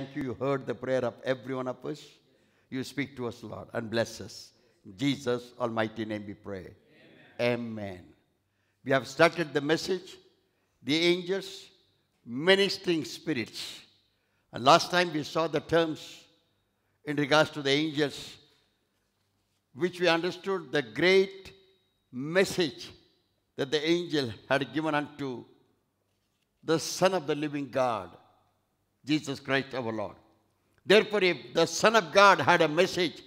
Thank you. You heard the prayer of every one of us. You speak to us, Lord, and bless us. In Jesus' almighty name we pray. Amen. Amen. We have started the message, the angels, ministering spirits. And last time we saw the terms in regards to the angels, which we understood the great message that the angel had given unto the Son of the living God Jesus Christ our Lord. Therefore, if the Son of God had a message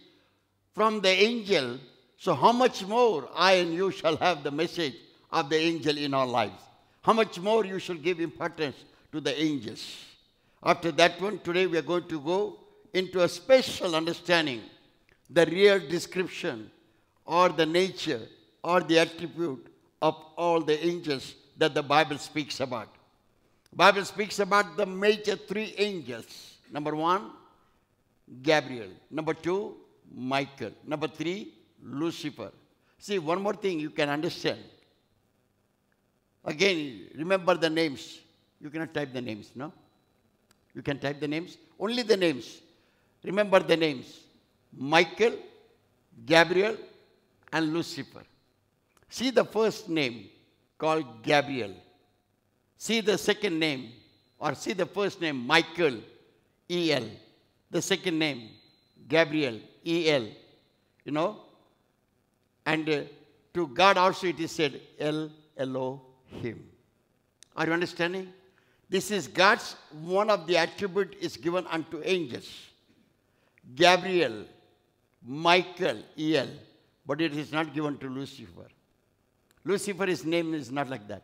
from the angel, so how much more I and you shall have the message of the angel in our lives? How much more you shall give importance to the angels? After that one, today we are going to go into a special understanding the real description or the nature or the attribute of all the angels that the Bible speaks about. Bible speaks about the major three angels. Number one, Gabriel. Number two, Michael. Number three, Lucifer. See, one more thing you can understand. Again, remember the names. You cannot type the names, no? You can type the names. Only the names. Remember the names. Michael, Gabriel, and Lucifer. See the first name called Gabriel. See the second name, or see the first name, Michael, E-L. The second name, Gabriel, E-L. You know? And uh, to God also it is said, El Elohim. Are you understanding? This is God's, one of the attribute is given unto angels. Gabriel, Michael, El, but it is not given to Lucifer. Lucifer, his name is not like that.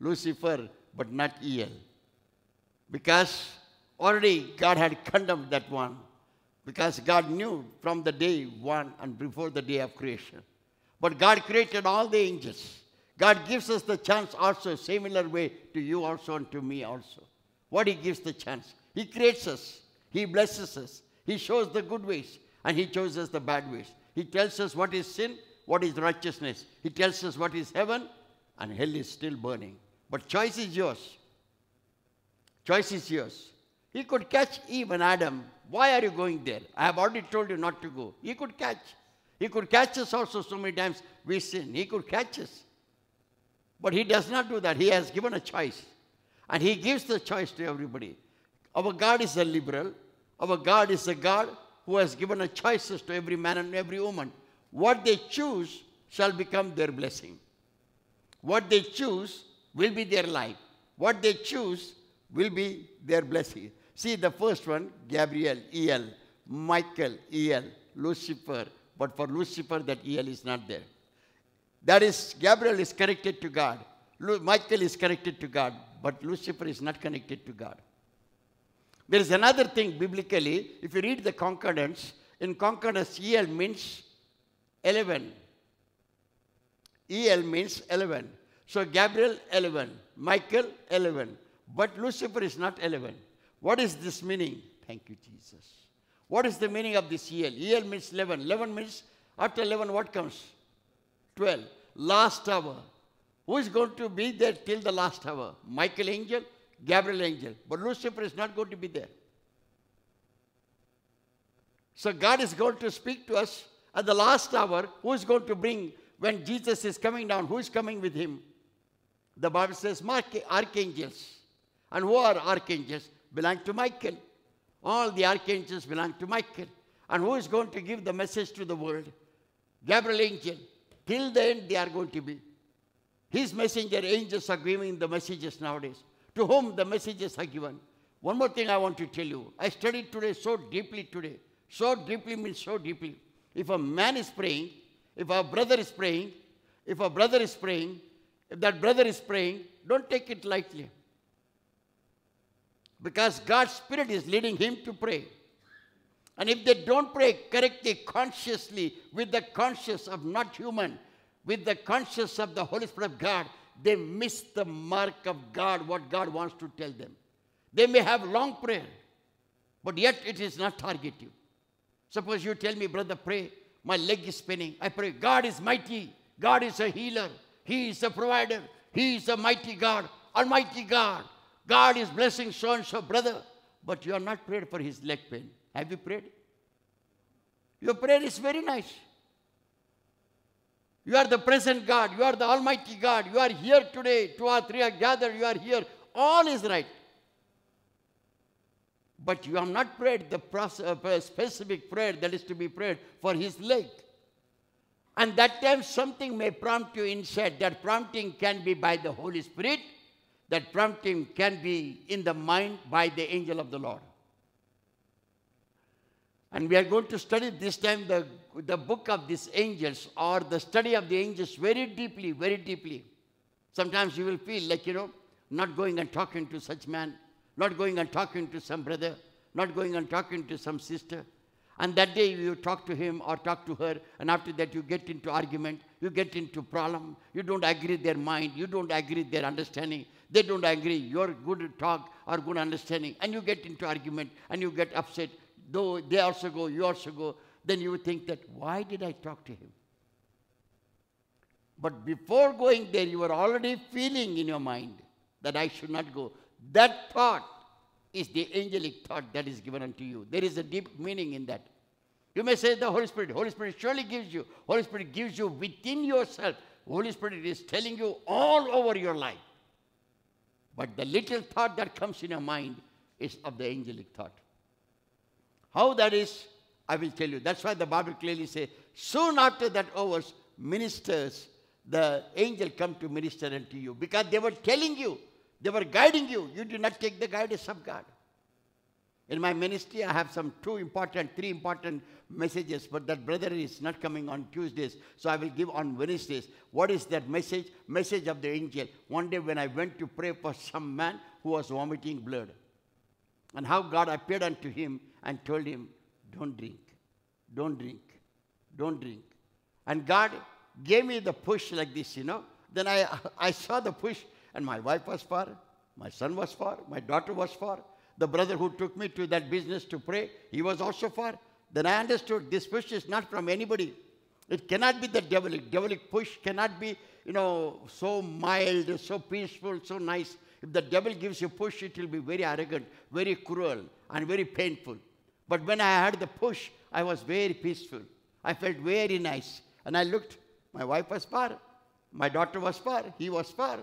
Lucifer but not El. Because already God had condemned that one. Because God knew from the day one and before the day of creation. But God created all the angels. God gives us the chance also, similar way to you also and to me also. What He gives the chance? He creates us. He blesses us. He shows the good ways and He shows us the bad ways. He tells us what is sin, what is righteousness. He tells us what is heaven and hell is still burning. But choice is yours. Choice is yours. He could catch Eve and Adam. Why are you going there? I have already told you not to go. He could catch. He could catch us also so many times we sin. He could catch us. But he does not do that. He has given a choice. And he gives the choice to everybody. Our God is a liberal. Our God is a God who has given a choices to every man and every woman. What they choose shall become their blessing. What they choose will be their life. What they choose will be their blessing. See the first one, Gabriel, El, Michael, El, Lucifer. But for Lucifer, that El is not there. That is, Gabriel is connected to God. Lu Michael is connected to God, but Lucifer is not connected to God. There is another thing biblically, if you read the concordance, in concordance, El means 11. El means 11. So Gabriel, 11. Michael, 11. But Lucifer is not 11. What is this meaning? Thank you, Jesus. What is the meaning of this EL? EL means 11. 11 means after 11, what comes? 12. Last hour. Who is going to be there till the last hour? Michael angel, Gabriel angel. But Lucifer is not going to be there. So God is going to speak to us at the last hour. Who is going to bring when Jesus is coming down? Who is coming with him? The Bible says archangels. And who are archangels? Belong to Michael. All the archangels belong to Michael. And who is going to give the message to the world? Gabriel angel. Till the end, they are going to be. His messenger angels are giving the messages nowadays. To whom the messages are given. One more thing I want to tell you. I studied today so deeply today. So deeply means so deeply. If a man is praying, if a brother is praying, if a brother is praying, if that brother is praying, don't take it lightly. Because God's Spirit is leading him to pray. And if they don't pray correctly, consciously, with the conscience of not human, with the conscience of the Holy Spirit of God, they miss the mark of God, what God wants to tell them. They may have long prayer, but yet it is not targeted. Suppose you tell me, brother, pray, my leg is spinning. I pray, God is mighty, God is a healer. He is the provider. He is the mighty God, Almighty God. God is blessing so and so, brother. But you are not prayed for his leg pain. Have you prayed? Your prayer is very nice. You are the present God. You are the Almighty God. You are here today. Two or three are gathered. You are here. All is right. But you have not prayed the uh, specific prayer that is to be prayed for his leg. And that time something may prompt you inside. That prompting can be by the Holy Spirit. That prompting can be in the mind by the angel of the Lord. And we are going to study this time the, the book of these angels or the study of the angels very deeply, very deeply. Sometimes you will feel like, you know, not going and talking to such man, not going and talking to some brother, not going and talking to some sister, and that day you talk to him or talk to her, and after that you get into argument, you get into problem, you don't agree their mind, you don't agree their understanding, they don't agree your good talk or good understanding, and you get into argument and you get upset. Though they also go, you also go, then you think that why did I talk to him? But before going there, you were already feeling in your mind that I should not go. That thought is the angelic thought that is given unto you. There is a deep meaning in that. You may say the Holy Spirit. Holy Spirit surely gives you. Holy Spirit gives you within yourself. Holy Spirit is telling you all over your life. But the little thought that comes in your mind is of the angelic thought. How that is, I will tell you. That's why the Bible clearly says, soon after that hours, ministers, the angel come to minister unto you. Because they were telling you they were guiding you. You did not take the guidance of God. In my ministry, I have some two important, three important messages, but that brother is not coming on Tuesdays, so I will give on Wednesdays. What is that message? Message of the angel. One day when I went to pray for some man who was vomiting blood, and how God appeared unto him and told him, Don't drink, don't drink, don't drink. And God gave me the push like this, you know. Then I, I saw the push and my wife was for, my son was for, my daughter was for. The brother who took me to that business to pray, he was also for. Then I understood this push is not from anybody. It cannot be the devilic. Devilic push cannot be, you know, so mild, so peaceful, so nice. If the devil gives you push, it will be very arrogant, very cruel, and very painful. But when I had the push, I was very peaceful. I felt very nice. And I looked, my wife was far, my daughter was far, he was far.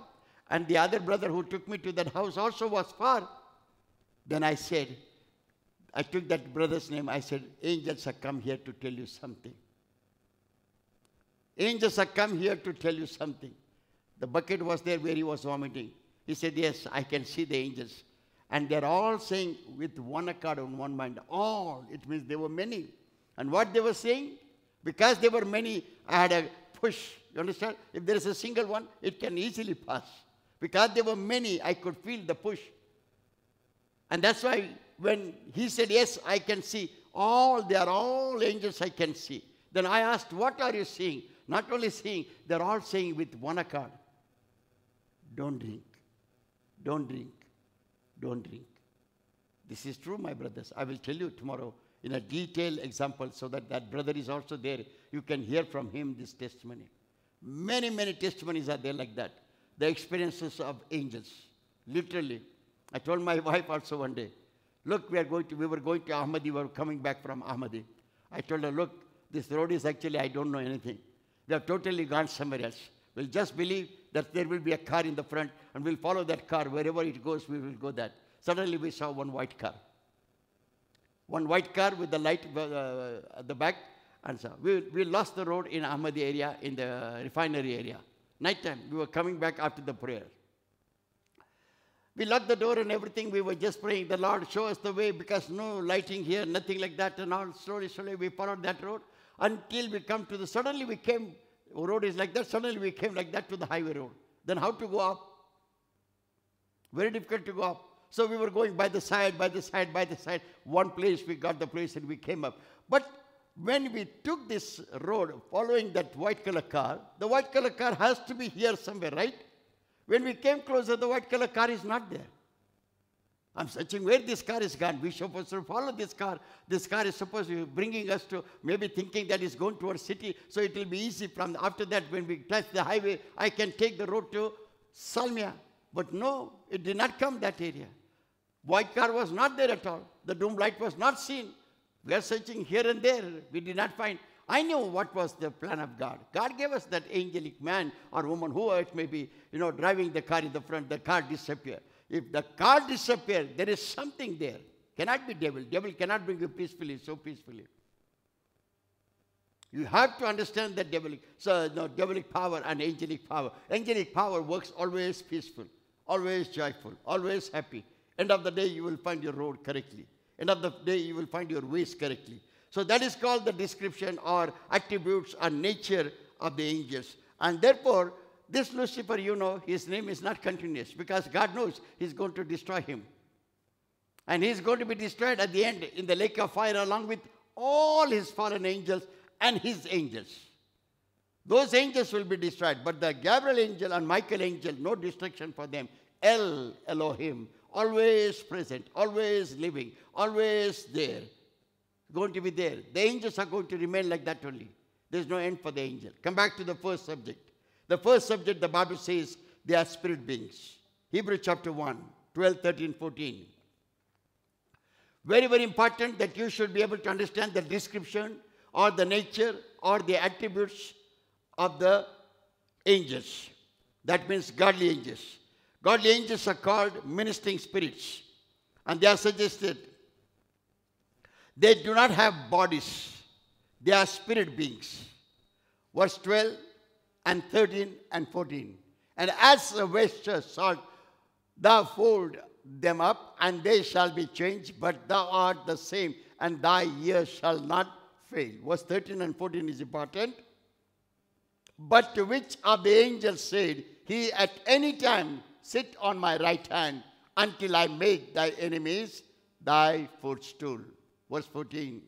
And the other brother who took me to that house also was far. Then I said, I took that brother's name. I said, Angels have come here to tell you something. Angels have come here to tell you something. The bucket was there where he was vomiting. He said, Yes, I can see the angels. And they're all saying with one accord on one mind, all. It means there were many. And what they were saying? Because there were many, I had a push. You understand? If there is a single one, it can easily pass. Because there were many, I could feel the push. And that's why when he said, Yes, I can see, all, they are all angels I can see. Then I asked, What are you seeing? Not only seeing, they're all saying with one accord, Don't drink, don't drink, don't drink. This is true, my brothers. I will tell you tomorrow in a detailed example so that that brother is also there. You can hear from him this testimony. Many, many testimonies are there like that the experiences of angels. Literally. I told my wife also one day, look, we, are going to, we were going to Ahmadi, we were coming back from Ahmadi. I told her, look, this road is actually, I don't know anything. We have totally gone somewhere else. We'll just believe that there will be a car in the front and we'll follow that car. Wherever it goes, we will go that. Suddenly we saw one white car. One white car with the light uh, at the back. And so we, we lost the road in Ahmadi area, in the refinery area. Night time, we were coming back after the prayer. We locked the door and everything. We were just praying, the Lord, show us the way because no lighting here, nothing like that. And all slowly, slowly, we followed that road until we come to the, suddenly we came, road is like that. Suddenly we came like that to the highway road. Then how to go up? Very difficult to go up. So we were going by the side, by the side, by the side. One place we got the place and we came up. But when we took this road following that white color car, the white color car has to be here somewhere, right? When we came closer, the white color car is not there. I'm searching where this car is gone. We're supposed to follow this car. This car is supposed to be bringing us to maybe thinking that it's going towards city, so it will be easy from after that when we touch the highway, I can take the road to Salmia. But no, it did not come that area. White car was not there at all. The doom light was not seen. We are searching here and there. We did not find. I knew what was the plan of God. God gave us that angelic man or woman, whoever it may be, you know, driving the car in the front, the car disappear. If the car disappears, there is something there. Cannot be devil. Devil cannot bring you peacefully, so peacefully. You have to understand the devilic, so, no, devilic power and angelic power. Angelic power works always peaceful, always joyful, always happy. End of the day, you will find your road correctly. End of the day, you will find your ways correctly. So that is called the description or attributes or nature of the angels. And therefore, this Lucifer, you know, his name is not continuous because God knows he's going to destroy him. And he's going to be destroyed at the end in the lake of fire along with all his fallen angels and his angels. Those angels will be destroyed, but the Gabriel angel and Michael angel, no destruction for them. El Elohim always present, always living, always there. Going to be there. The angels are going to remain like that only. There's no end for the angel. Come back to the first subject. The first subject, the Bible says, they are spirit beings. Hebrew chapter 1, 12, 13, 14. Very, very important that you should be able to understand the description or the nature or the attributes of the angels. That means godly angels. Godly angels are called ministering spirits. And they are suggested. They do not have bodies. They are spirit beings. Verse 12 and 13 and 14. And as the vesture salt, thou fold them up, and they shall be changed, but thou art the same, and thy years shall not fail. Verse 13 and 14 is important. But to which of the angels said, He at any time sit on my right hand until I make thy enemies thy footstool. Verse 14.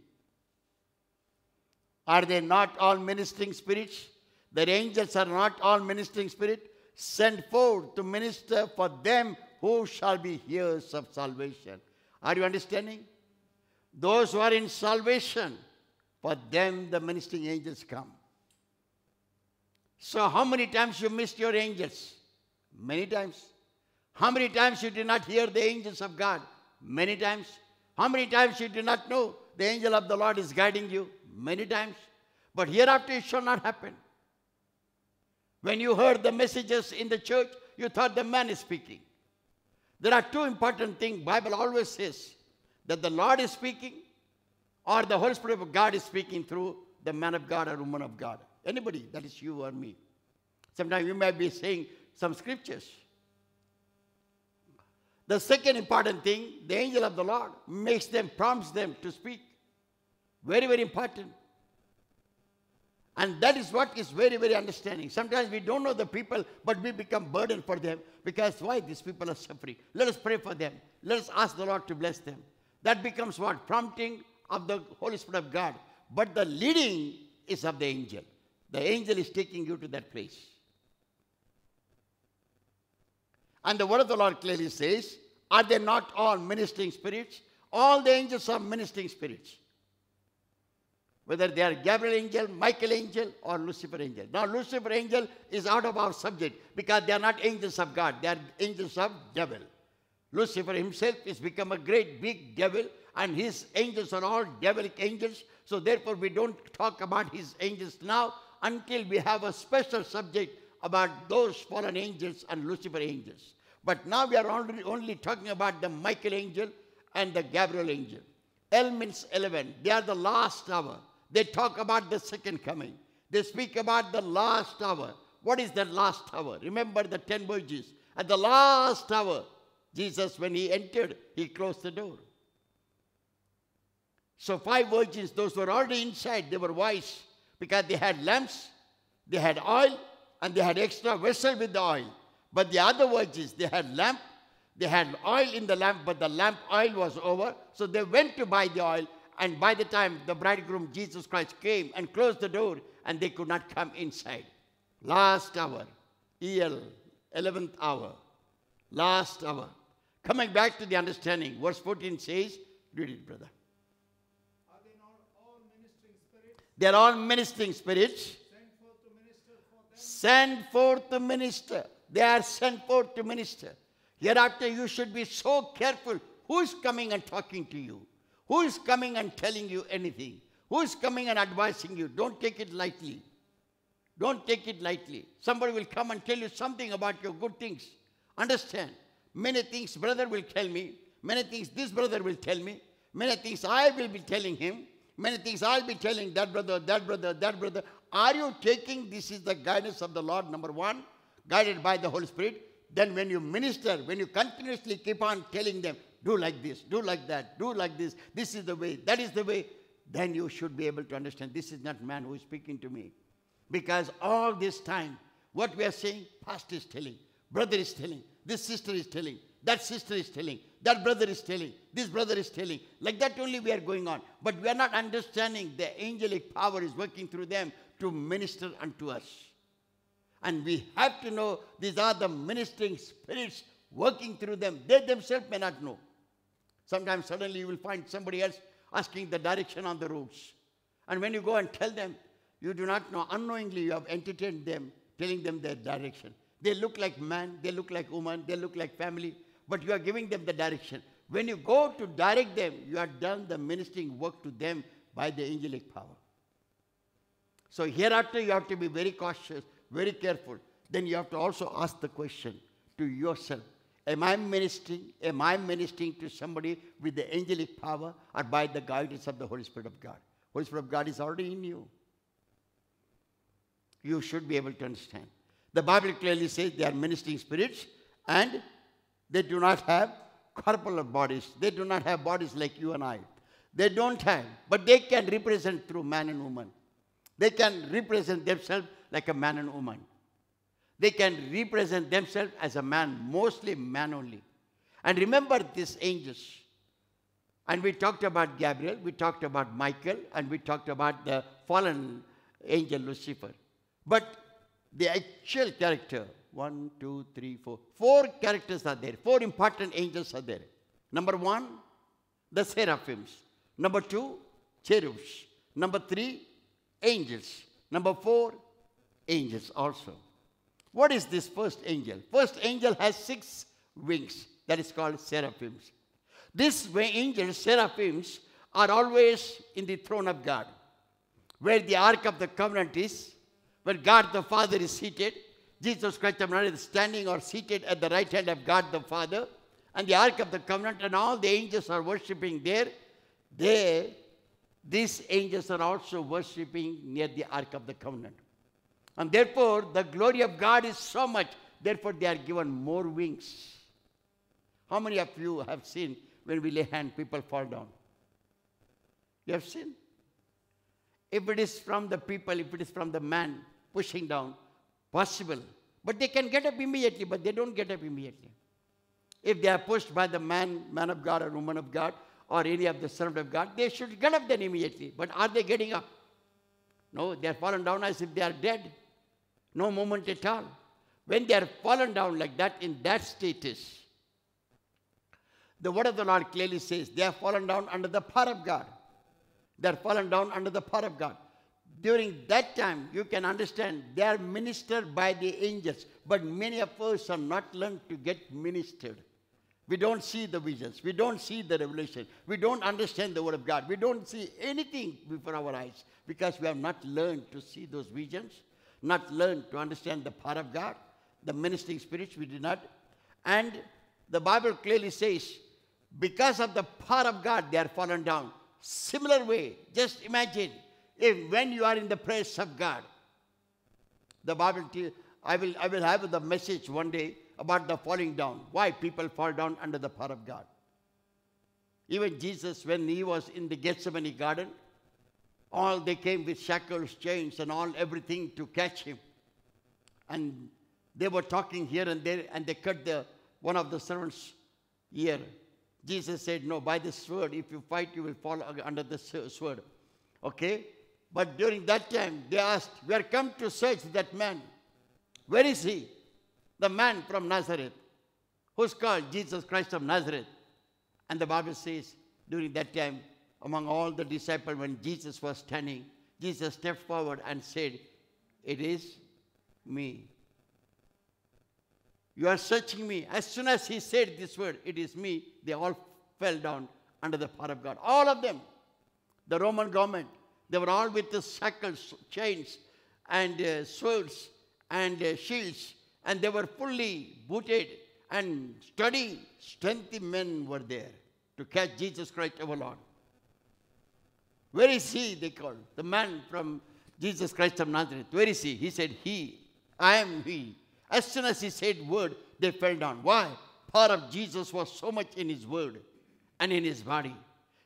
Are they not all ministering spirits? Their angels are not all ministering spirits, sent forth to minister for them who shall be heirs of salvation. Are you understanding? Those who are in salvation, for them the ministering angels come. So how many times you missed your angels? Many times. How many times you did not hear the angels of God? Many times. How many times you did not know the angel of the Lord is guiding you? Many times. But hereafter it shall not happen. When you heard the messages in the church, you thought the man is speaking. There are two important things Bible always says that the Lord is speaking or the Holy Spirit of God is speaking through the man of God or woman of God. Anybody, that is you or me. Sometimes you may be saying, some scriptures. The second important thing, the angel of the Lord makes them, prompts them to speak. Very, very important. And that is what is very, very understanding. Sometimes we don't know the people, but we become burdened for them because why these people are suffering. Let us pray for them. Let us ask the Lord to bless them. That becomes what? Prompting of the Holy Spirit of God. But the leading is of the angel. The angel is taking you to that place. And the word of the Lord clearly says, Are they not all ministering spirits? All the angels are ministering spirits. Whether they are Gabriel angel, Michael angel, or Lucifer angel. Now, Lucifer angel is out of our subject because they are not angels of God, they are angels of devil. Lucifer himself is become a great big devil, and his angels are all devilic angels. So, therefore, we don't talk about his angels now until we have a special subject about those fallen angels and Lucifer angels. But now we are only, only talking about the Michael angel and the Gabriel angel. L means 11. They are the last hour. They talk about the second coming. They speak about the last hour. What is that last hour? Remember the 10 virgins. At the last hour, Jesus, when he entered, he closed the door. So five virgins, those were already inside, they were wise because they had lamps, they had oil, and they had extra vessel with the oil. But the other is they had lamp, they had oil in the lamp, but the lamp oil was over. So they went to buy the oil. And by the time the bridegroom Jesus Christ came and closed the door, and they could not come inside. Last hour, EL, 11th hour, last hour. Coming back to the understanding, verse 14 says, read it, brother. Are they not all ministering spirits? They're all ministering spirits. Send forth the minister for them. Send forth the minister. They are sent forth to minister. Hereafter, you should be so careful who is coming and talking to you, who is coming and telling you anything, who is coming and advising you. Don't take it lightly. Don't take it lightly. Somebody will come and tell you something about your good things. Understand, many things brother will tell me, many things this brother will tell me, many things I will be telling him, many things I'll be telling that brother, that brother, that brother. Are you taking this is the guidance of the Lord, number one? guided by the Holy Spirit, then when you minister, when you continuously keep on telling them, do like this, do like that, do like this, this is the way, that is the way, then you should be able to understand this is not man who is speaking to me. Because all this time, what we are saying, pastor is telling, brother is telling, this sister is telling, that sister is telling, that brother is telling, this brother is telling. Like that only we are going on. But we are not understanding the angelic power is working through them to minister unto us. And we have to know these are the ministering spirits working through them. They themselves may not know. Sometimes suddenly you will find somebody else asking the direction on the roads. And when you go and tell them, you do not know. Unknowingly, you have entertained them, telling them their direction. They look like man, they look like woman, they look like family, but you are giving them the direction. When you go to direct them, you have done the ministering work to them by the angelic power. So hereafter, you have to be very cautious very careful. Then you have to also ask the question to yourself Am I ministering? Am I ministering to somebody with the angelic power or by the guidance of the Holy Spirit of God? Holy Spirit of God is already in you. You should be able to understand. The Bible clearly says they are ministering spirits and they do not have corporal bodies. They do not have bodies like you and I. They don't have, but they can represent through man and woman. They can represent themselves like a man and woman. They can represent themselves as a man, mostly man only. And remember these angels. And we talked about Gabriel, we talked about Michael, and we talked about the fallen angel Lucifer. But the actual character, one, two, three, four, four characters are there, four important angels are there. Number one, the seraphims. Number two, cherubs. Number three, angels. Number four, angels also. What is this first angel? First angel has six wings. That is called seraphims. These angels, seraphims, are always in the throne of God, where the Ark of the Covenant is, where God the Father is seated. Jesus Christ of Nazareth standing or seated at the right hand of God the Father, and the Ark of the Covenant, and all the angels are worshiping there. There, these angels are also worshiping near the Ark of the Covenant. And therefore, the glory of God is so much, therefore, they are given more wings. How many of you have seen when we lay hand, people fall down? You have seen? If it is from the people, if it is from the man pushing down, possible. But they can get up immediately, but they don't get up immediately. If they are pushed by the man, man of God or woman of God, or any of the servant of God, they should get up then immediately. But are they getting up? No, they are fallen down as if they are dead no moment at all. When they are fallen down like that, in that status, the word of the Lord clearly says they are fallen down under the power of God. They are fallen down under the power of God. During that time, you can understand they are ministered by the angels, but many of us have not learned to get ministered. We don't see the visions. We don't see the revelation. We don't understand the Word of God. We don't see anything before our eyes because we have not learned to see those visions not learned to understand the power of God, the ministering spirits, we did not. And the Bible clearly says, because of the power of God, they are fallen down. Similar way, just imagine if when you are in the presence of God, the Bible, I will, I will have the message one day about the falling down. Why people fall down under the power of God. Even Jesus, when he was in the Gethsemane garden, all they came with shackles, chains, and all everything to catch him. And they were talking here and there, and they cut the one of the servants' ear. Jesus said, No, by the sword, if you fight, you will fall under the sword. Okay? But during that time, they asked, We are come to search that man. Where is he? The man from Nazareth, who's called Jesus Christ of Nazareth. And the Bible says, during that time, among all the disciples when Jesus was standing, Jesus stepped forward and said, It is me. You are searching me. As soon as he said this word, it is me, they all fell down under the power of God. All of them. The Roman government. They were all with the shackles, chains, and uh, swords, and uh, shields. And they were fully booted. And sturdy, strengthy men were there to catch Jesus Christ our Lord. Where is he? They called. The man from Jesus Christ of Nazareth. Where is he? He said, He. I am he. As soon as he said word, they fell down. Why? Power of Jesus was so much in his word and in his body.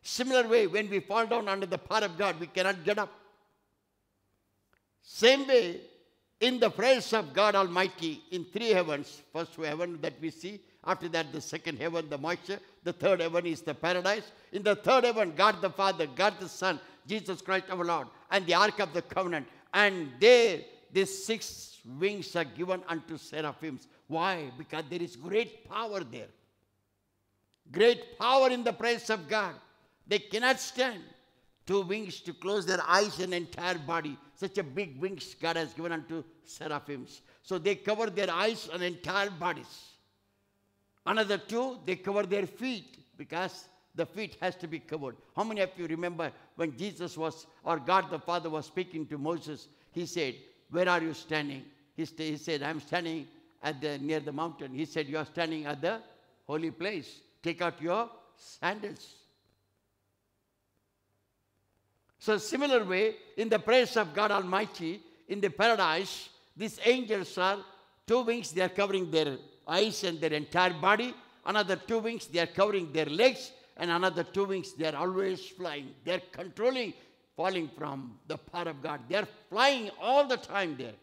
Similar way, when we fall down under the power of God, we cannot get up. Same way, in the presence of God Almighty in three heavens, first heaven that we see, after that, the second heaven, the moisture. The third heaven is the paradise. In the third heaven, God the Father, God the Son, Jesus Christ our Lord, and the Ark of the Covenant. And there, these six wings are given unto seraphims. Why? Because there is great power there. Great power in the presence of God. They cannot stand. Two wings to close their eyes and entire body. Such a big wings God has given unto seraphims. So they cover their eyes and entire bodies. Another two, they cover their feet because the feet has to be covered. How many of you remember when Jesus was, or God the Father was speaking to Moses, he said, where are you standing? He, he said, I'm standing at the, near the mountain. He said, you are standing at the holy place. Take out your sandals. So similar way, in the praise of God Almighty, in the paradise, these angels are two wings, they are covering their eyes and their entire body. Another two wings, they are covering their legs. And another two wings, they are always flying. They are controlling, falling from the power of God. They are flying all the time there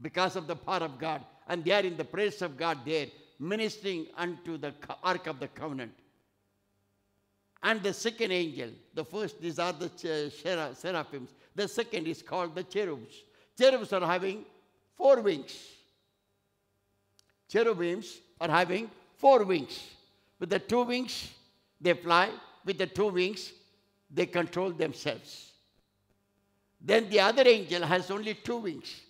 because of the power of God. And they are in the presence of God there, ministering unto the Ark of the Covenant. And the second angel, the first, these are the seraphims. The second is called the cherubs. Cherubs are having four wings cherubims are having four wings. With the two wings, they fly. With the two wings, they control themselves. Then the other angel has only two wings.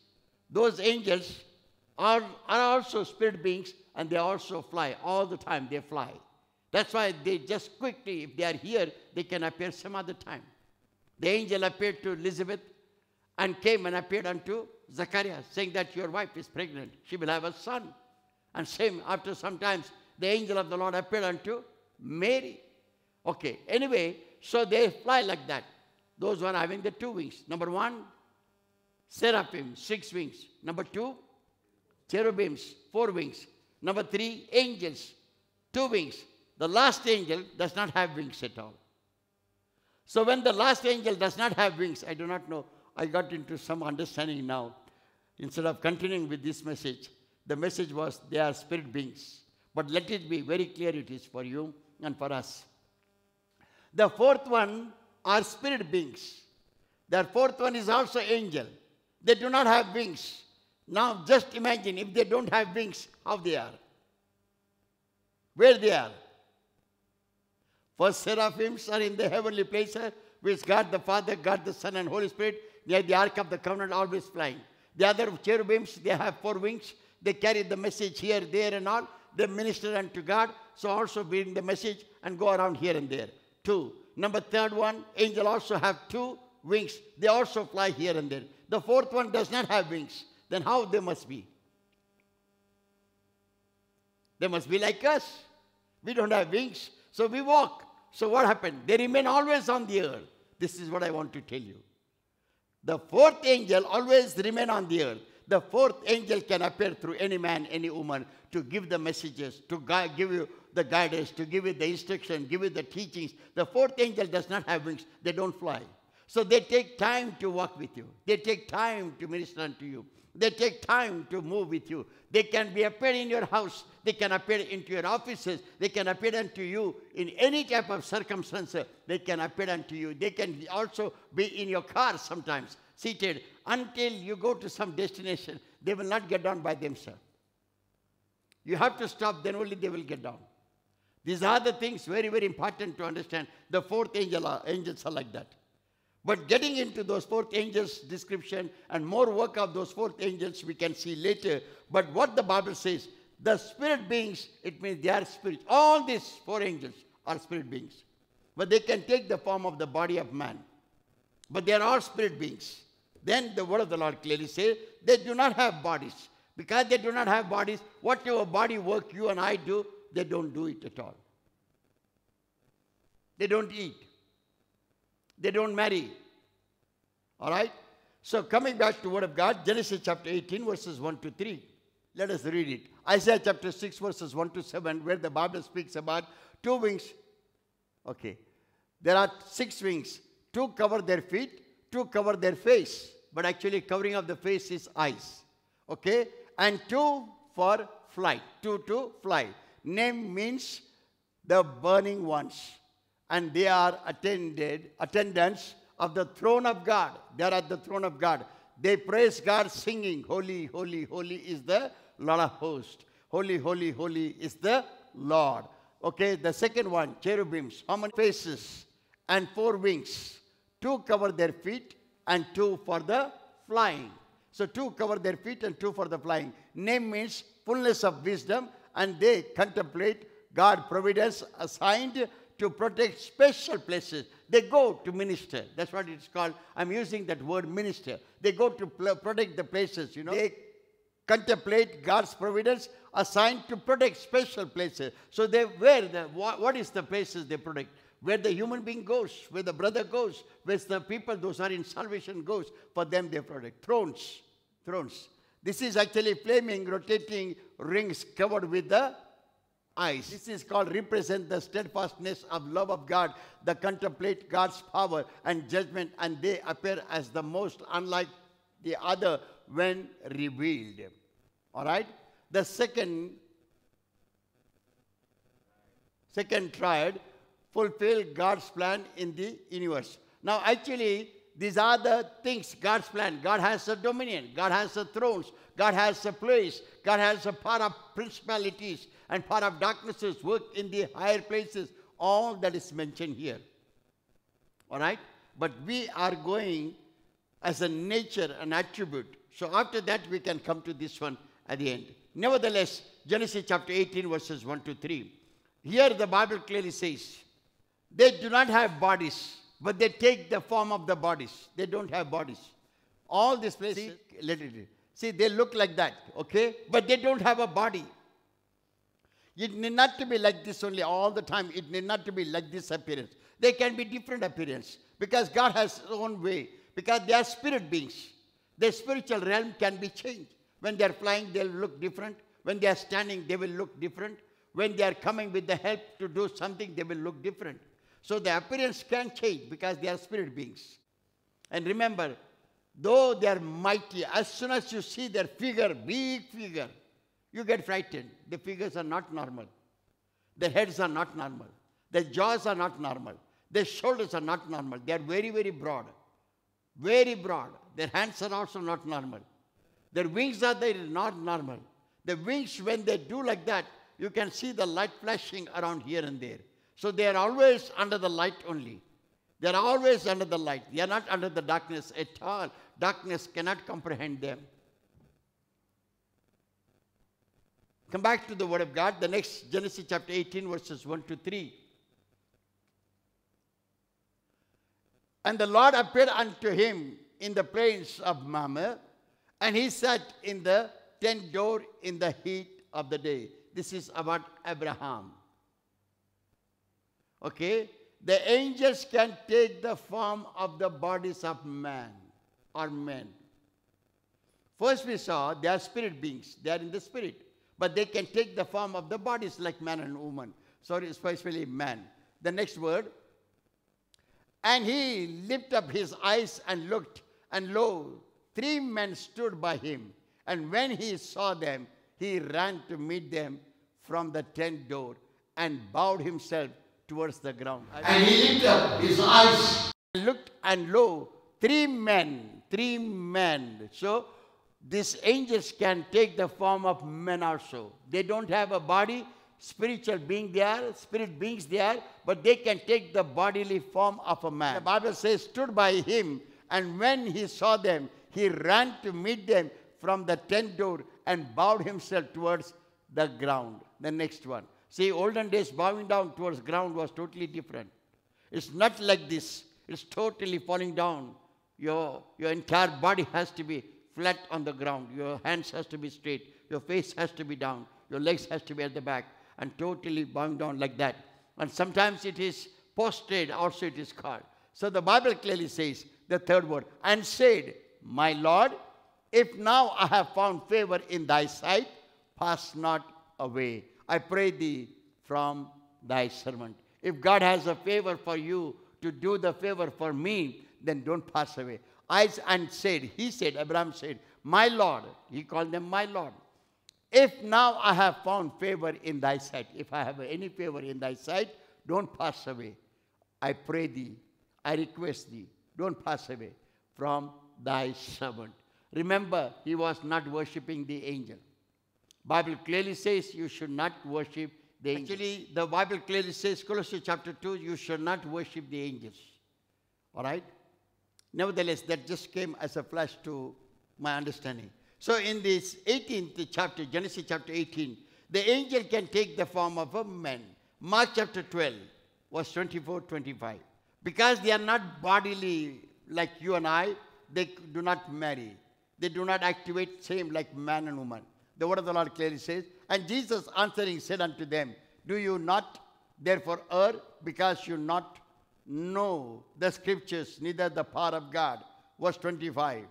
Those angels are, are also spirit beings and they also fly. All the time they fly. That's why they just quickly, if they are here, they can appear some other time. The angel appeared to Elizabeth and came and appeared unto Zachariah, saying that your wife is pregnant. She will have a son. And same, after some times, the angel of the Lord appeared unto Mary. Okay, anyway, so they fly like that. Those who are having the two wings. Number one, seraphim, six wings. Number two, cherubims, four wings. Number three, angels, two wings. The last angel does not have wings at all. So when the last angel does not have wings, I do not know. I got into some understanding now. Instead of continuing with this message, the message was they are spirit beings. But let it be very clear it is for you and for us. The fourth one are spirit beings. The fourth one is also angel. They do not have wings. Now just imagine if they don't have wings, how they are. Where they are. First seraphims are in the heavenly place, which God the Father, God the Son, and Holy Spirit. They are the Ark of the Covenant always flying. The other cherubims, they have four wings. They carry the message here, there, and all. They minister unto God. So also bring the message and go around here and there. Two. Number third one, angel also have two wings. They also fly here and there. The fourth one does not have wings. Then how they must be? They must be like us. We don't have wings, so we walk. So what happened? They remain always on the earth. This is what I want to tell you. The fourth angel always remain on the earth. The fourth angel can appear through any man, any woman to give the messages, to give you the guidance, to give you the instruction, give you the teachings. The fourth angel does not have wings, they don't fly. So they take time to walk with you, they take time to minister unto you, they take time to move with you. They can be appear in your house, they can appear into your offices, they can appear unto you in any type of circumstance, they can appear unto you. They can also be in your car sometimes seated until you go to some destination, they will not get down by themselves. You have to stop, then only they will get down. These are the things very, very important to understand. The fourth angel are, uh, angels are like that. But getting into those fourth angels' description and more work of those fourth angels we can see later. But what the Bible says, the spirit beings, it means they are spirits. All these four angels are spirit beings. But they can take the form of the body of man. But they are all spirit beings. Then the word of the Lord clearly says they do not have bodies. Because they do not have bodies, whatever body work you and I do, they don't do it at all. They don't eat. They don't marry. All right? So coming back to Word of God, Genesis chapter 18, verses 1 to 3. Let us read it. Isaiah chapter 6, verses 1 to 7, where the Bible speaks about two wings. Okay. There are six wings to cover their feet, to cover their face. But actually, covering of the face is eyes. Okay? And two for flight. Two to fly. Name means the burning ones. And they are attended, attendants of the throne of God. They are at the throne of God. They praise God singing, Holy, holy, holy is the Lord of hosts. Holy, holy, holy is the Lord. Okay, the second one, cherubims. How many faces and four wings? two cover their feet and two for the flying. So two cover their feet and two for the flying. Name means fullness of wisdom and they contemplate God providence assigned to protect special places. They go to minister. That's what it's called. I'm using that word minister. They go to protect the places, you know. They contemplate God's providence assigned to protect special places. So they where the what is the places they protect? where the human being goes, where the brother goes, where the people, those are in salvation goes, for them they protect. Thrones, thrones. This is actually flaming, rotating rings covered with the eyes. This is called represent the steadfastness of love of God, the contemplate God's power and judgment, and they appear as the most unlike the other when revealed. All right? The second, second triad fulfill God's plan in the universe. Now, actually, these are the things God's plan. God has a dominion, God has a thrones. God has a place, God has a part of principalities and part of darknesses work in the higher places. All that is mentioned here. All right? But we are going as a nature, an attribute. So after that, we can come to this one at the end. Nevertheless, Genesis chapter 18, verses 1 to 3. Here the Bible clearly says, they do not have bodies, but they take the form of the bodies. They don't have bodies. All these places, see, see, they look like that, okay? But they don't have a body. It need not to be like this only all the time. It need not to be like this appearance. They can be different appearance because God has his own way. Because they are spirit beings. Their spiritual realm can be changed. When they are flying, they'll look different. When they are standing, they will look different. When they are coming with the help to do something, they will look different. So the appearance can change because they are spirit beings. And remember, though they are mighty, as soon as you see their figure, big figure, you get frightened. The figures are not normal. Their heads are not normal. Their jaws are not normal. Their shoulders are not normal. They are very, very broad. Very broad. Their hands are also not normal. Their wings are they not normal. The wings, when they do like that, you can see the light flashing around here and there. So they are always under the light only. They are always under the light. They are not under the darkness at all. Darkness cannot comprehend them. Come back to the Word of God, the next Genesis chapter 18, verses 1 to 3. And the Lord appeared unto him in the plains of Mamre, and he sat in the tent door in the heat of the day. This is about Abraham. Okay? The angels can take the form of the bodies of man or men. First we saw they are spirit beings. They are in the spirit. But they can take the form of the bodies like man and woman. Sorry, especially man. The next word. And he lifted up his eyes and looked, and lo, three men stood by him. And when he saw them, he ran to meet them from the tent door and bowed himself towards the ground. And he lifted up his eyes. Looked and lo, three men, three men. So these angels can take the form of men also. They don't have a body, spiritual being they are, spirit beings they are, but they can take the bodily form of a man. The Bible says, stood by him, and when he saw them, he ran to meet them from the tent door and bowed himself towards the ground. The next one. See, olden days bowing down towards ground was totally different. It's not like this. It's totally falling down. Your, your entire body has to be flat on the ground. Your hands has to be straight. Your face has to be down. Your legs has to be at the back and totally bowing down like that. And sometimes it is prostrate, also it is called. So the Bible clearly says the third word, and said, My Lord, if now I have found favor in thy sight, pass not away. I pray thee from thy servant. If God has a favor for you to do the favor for me, then don't pass away. I and said, he said, Abraham said, my Lord. He called them my Lord. If now I have found favor in thy sight, if I have any favor in thy sight, don't pass away. I pray thee, I request thee, don't pass away from thy servant. Remember, he was not worshiping the angel. Bible clearly says you should not worship the angels. Actually, the Bible clearly says, Colossians chapter 2, you should not worship the angels. All right? Nevertheless, that just came as a flash to my understanding. So in this 18th chapter, Genesis chapter 18, the angel can take the form of a man. Mark chapter 12, verse 24, 25. Because they are not bodily like you and I, they do not marry. They do not activate same like man and woman. The word of the Lord clearly says, And Jesus answering said unto them, Do you not therefore err, because you not know the scriptures, neither the power of God? Verse 25.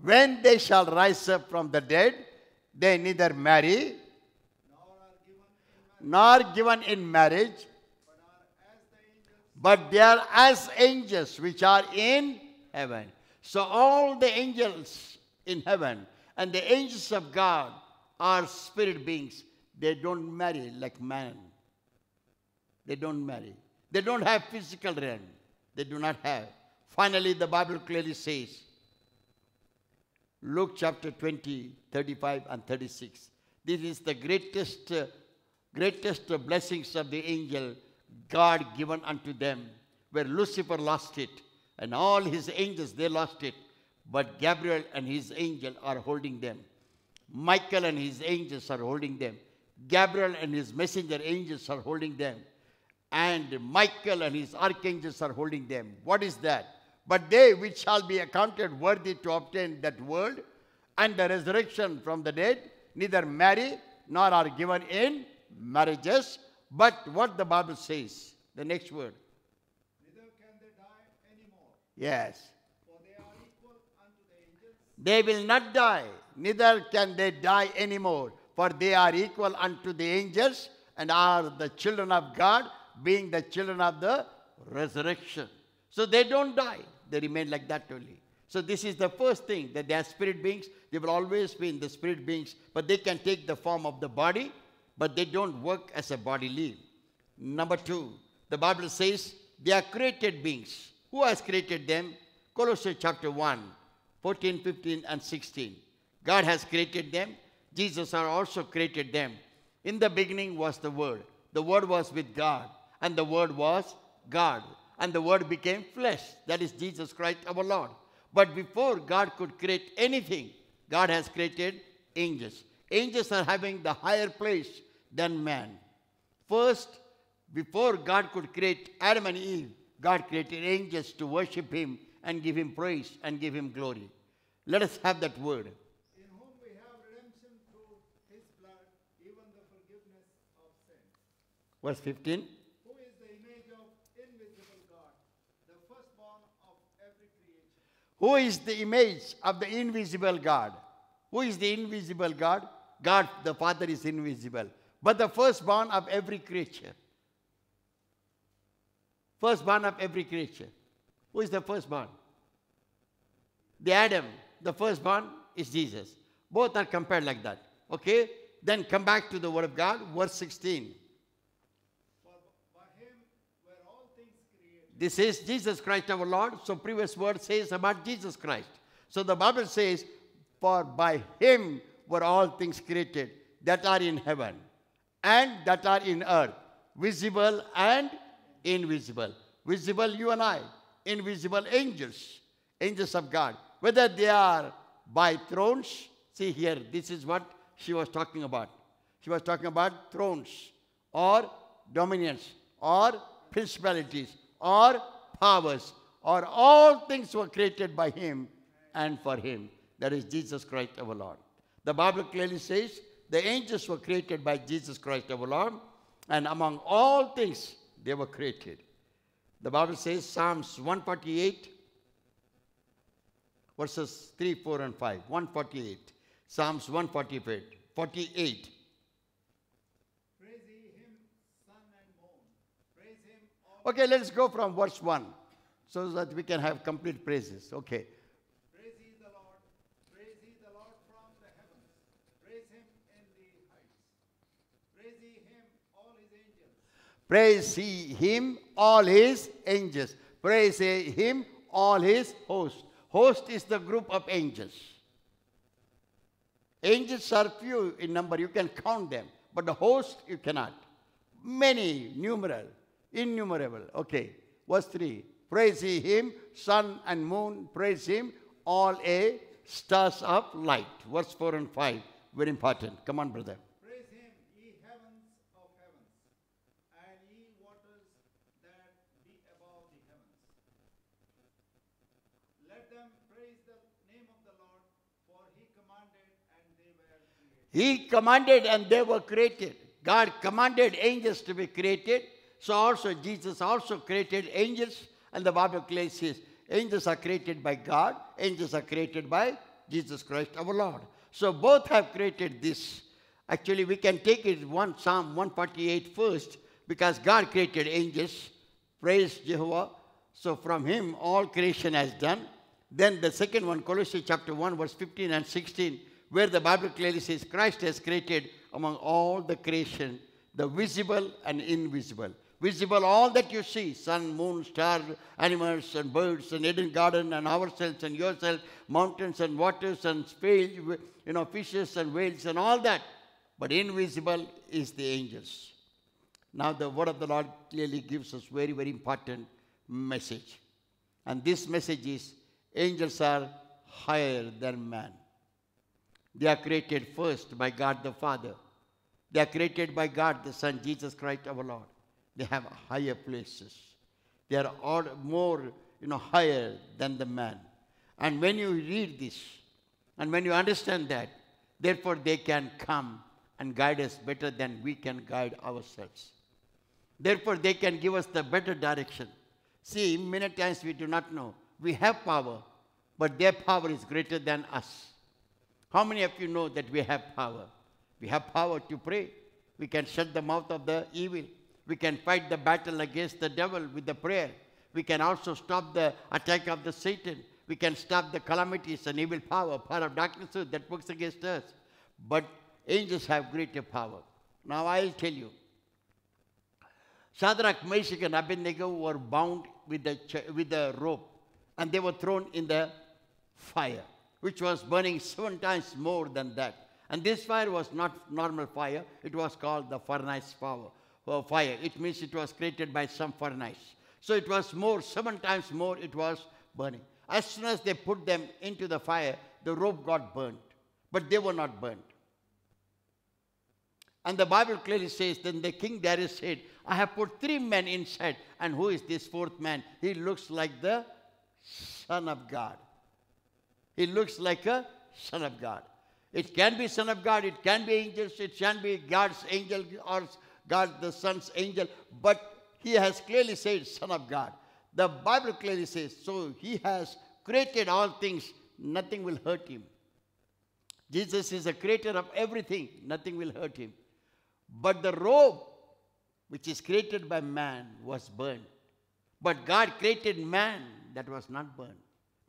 when they shall rise up from the dead, they neither marry nor are given in marriage, but they are as angels which are in heaven. So all the angels in heaven and the angels of God are spirit beings. They don't marry like man. They don't marry. They don't have physical realm. They do not have. Finally, the Bible clearly says, Luke chapter 20, 35 and 36. This is the greatest, uh, greatest blessings of the angel God given unto them, where Lucifer lost it, and all his angels, they lost it. But Gabriel and his angel are holding them. Michael and his angels are holding them. Gabriel and his messenger angels are holding them. And Michael and his archangels are holding them. What is that? But they which shall be accounted worthy to obtain that world and the resurrection from the dead, neither marry nor are given in marriages, but what the Bible says. The next word. Neither can they die anymore. Yes. For they are equal unto the angels. They will not die, neither can they die anymore. For they are equal unto the angels and are the children of God, being the children of the resurrection. So they don't die, they remain like that only. So this is the first thing that they are spirit beings. They will always be in the spirit beings, but they can take the form of the body but they don't work as a bodily. Number two, the Bible says they are created beings. Who has created them? Colossians chapter 1, 14, 15, and 16. God has created them. Jesus also created them. In the beginning was the Word. The Word was with God, and the Word was God. And the Word became flesh. That is Jesus Christ our Lord. But before God could create anything, God has created angels. Angels are having the higher place than man. First, before God could create Adam and Eve, God created angels to worship Him and give Him praise and give Him glory. Let us have that word. In whom we have redemption through His blood, even the forgiveness of sins. Verse 15. Who is the image of invisible God, the firstborn of every creation. Who is the image of the invisible God? Who is the invisible God? God the Father is invisible but the firstborn of every creature. Firstborn of every creature. Who is the firstborn? The Adam, the firstborn is Jesus. Both are compared like that. Okay? Then come back to the Word of God, verse 16. This is Jesus Christ our Lord. So previous word says about Jesus Christ. So the Bible says, for by him were all things created that are in heaven and that are in earth, visible and invisible. Visible, you and I, invisible angels, angels of God, whether they are by thrones. See here, this is what she was talking about. She was talking about thrones or dominions or principalities or powers or all things were created by him and for him. That is Jesus Christ our Lord. The Bible clearly says the angels were created by Jesus Christ our Lord, and among all things they were created. The Bible says, Psalms 148, verses 3, 4, and 5. 148. Psalms 148. 48. Praise him, and moon. Praise him. Okay, let's go from verse 1 so that we can have complete praises. Okay. Praise him, all his angels. Praise him, all his host. Host is the group of angels. Angels are few in number, you can count them, but the host you cannot. Many, numeral, innumerable. Okay, verse 3. Praise him, sun and moon, praise him, all a stars of light. Verse 4 and 5, very important. Come on, brother. He commanded and they were created. God commanded angels to be created. So also Jesus also created angels. And the Bible claims says angels are created by God. Angels are created by Jesus Christ our Lord. So both have created this. Actually, we can take it one Psalm 148 first because God created angels. Praise Jehovah. So from him all creation has done. Then the second one, Colossians chapter 1, verse 15 and 16, where the Bible clearly says Christ has created among all the creation the visible and invisible. Visible, all that you see sun, moon, stars, animals, and birds, and Eden garden, and ourselves and yourself, mountains and waters, and space, you know, fishes and whales, and all that. But invisible is the angels. Now, the word of the Lord clearly gives us very, very important message. And this message is angels are higher than man. They are created first by God the Father. They are created by God the Son, Jesus Christ our Lord. They have higher places. They are all more, you know, higher than the man. And when you read this, and when you understand that, therefore they can come and guide us better than we can guide ourselves. Therefore, they can give us the better direction. See, many times we do not know. We have power, but their power is greater than us. How many of you know that we have power? We have power to pray. We can shut the mouth of the evil. We can fight the battle against the devil with the prayer. We can also stop the attack of the Satan. We can stop the calamities and evil power, power of darkness that works against us. But angels have greater power. Now I'll tell you. Shadrach, Meshach, and Abednego were bound with a, with a rope, and they were thrown in the fire which was burning seven times more than that. And this fire was not normal fire. It was called the furnace power, uh, fire. It means it was created by some furnace. So it was more, seven times more it was burning. As soon as they put them into the fire, the rope got burnt. But they were not burnt. And the Bible clearly says, Then the king Darius said, I have put three men inside. And who is this fourth man? He looks like the Son of God. He looks like a son of God. It can be son of God, it can be angels, it can be God's angel or God the Son's angel, but he has clearly said son of God. The Bible clearly says, so he has created all things, nothing will hurt him. Jesus is the creator of everything, nothing will hurt him. But the robe, which is created by man, was burned. But God created man that was not burned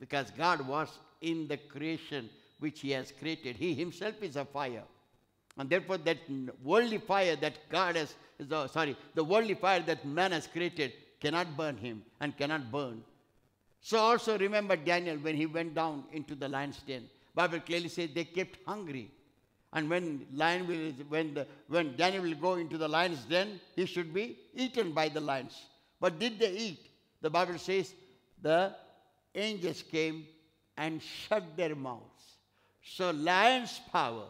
because God was in the creation which He has created. He Himself is a fire. And therefore, that worldly fire that God has, uh, sorry, the worldly fire that man has created cannot burn him and cannot burn. So also remember Daniel when he went down into the lion's den. Bible clearly says they kept hungry. And when, lion will, when, the, when Daniel will go into the lion's den, he should be eaten by the lions. But did they eat? The Bible says the angels came and shut their mouths. So lions' power.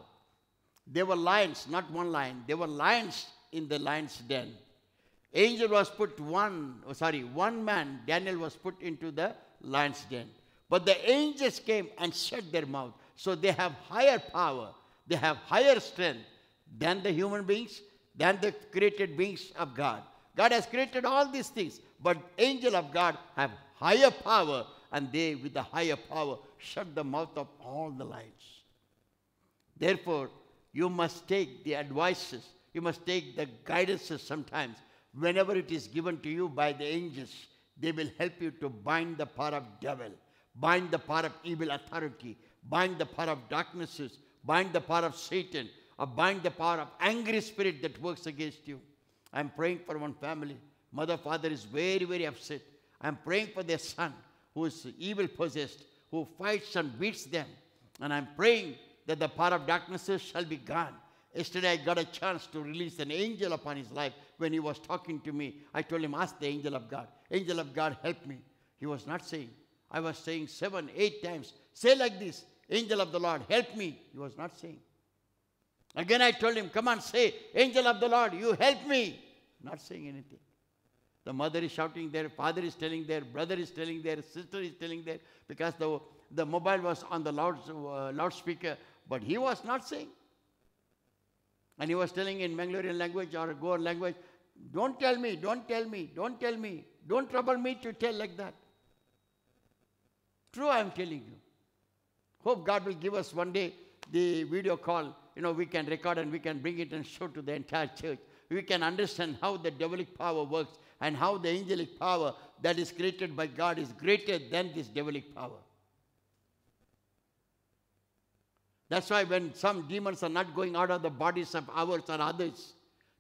They were lions, not one lion. They were lions in the lion's den. Angel was put one, oh, sorry, one man, Daniel was put into the lion's den. But the angels came and shut their mouth. So they have higher power. They have higher strength than the human beings, than the created beings of God. God has created all these things, but angel of God have higher power and they, with the higher power, shut the mouth of all the lions. Therefore, you must take the advices, you must take the guidances sometimes. Whenever it is given to you by the angels, they will help you to bind the power of devil, bind the power of evil authority, bind the power of darknesses, bind the power of Satan, or bind the power of angry spirit that works against you. I'm praying for one family. Mother, father is very, very upset. I'm praying for their son who is evil possessed, who fights and beats them. And I'm praying that the power of darknesses shall be gone. Yesterday, I got a chance to release an angel upon his life when he was talking to me. I told him, Ask the angel of God. Angel of God, help me. He was not saying. I was saying seven, eight times. Say like this Angel of the Lord, help me. He was not saying. Again, I told him, Come on, say, Angel of the Lord, you help me. Not saying anything. The mother is shouting there, father is telling there, brother is telling there, sister is telling there, because the, the mobile was on the loud, uh, loudspeaker, but he was not saying. And he was telling in Mangalorean language or Goa language, don't tell me, don't tell me, don't tell me, don't trouble me to tell like that. True, I am telling you. Hope God will give us one day the video call. You know, we can record and we can bring it and show to the entire church we can understand how the devilic power works and how the angelic power that is created by God is greater than this devilic power. That's why when some demons are not going out of the bodies of ours or others,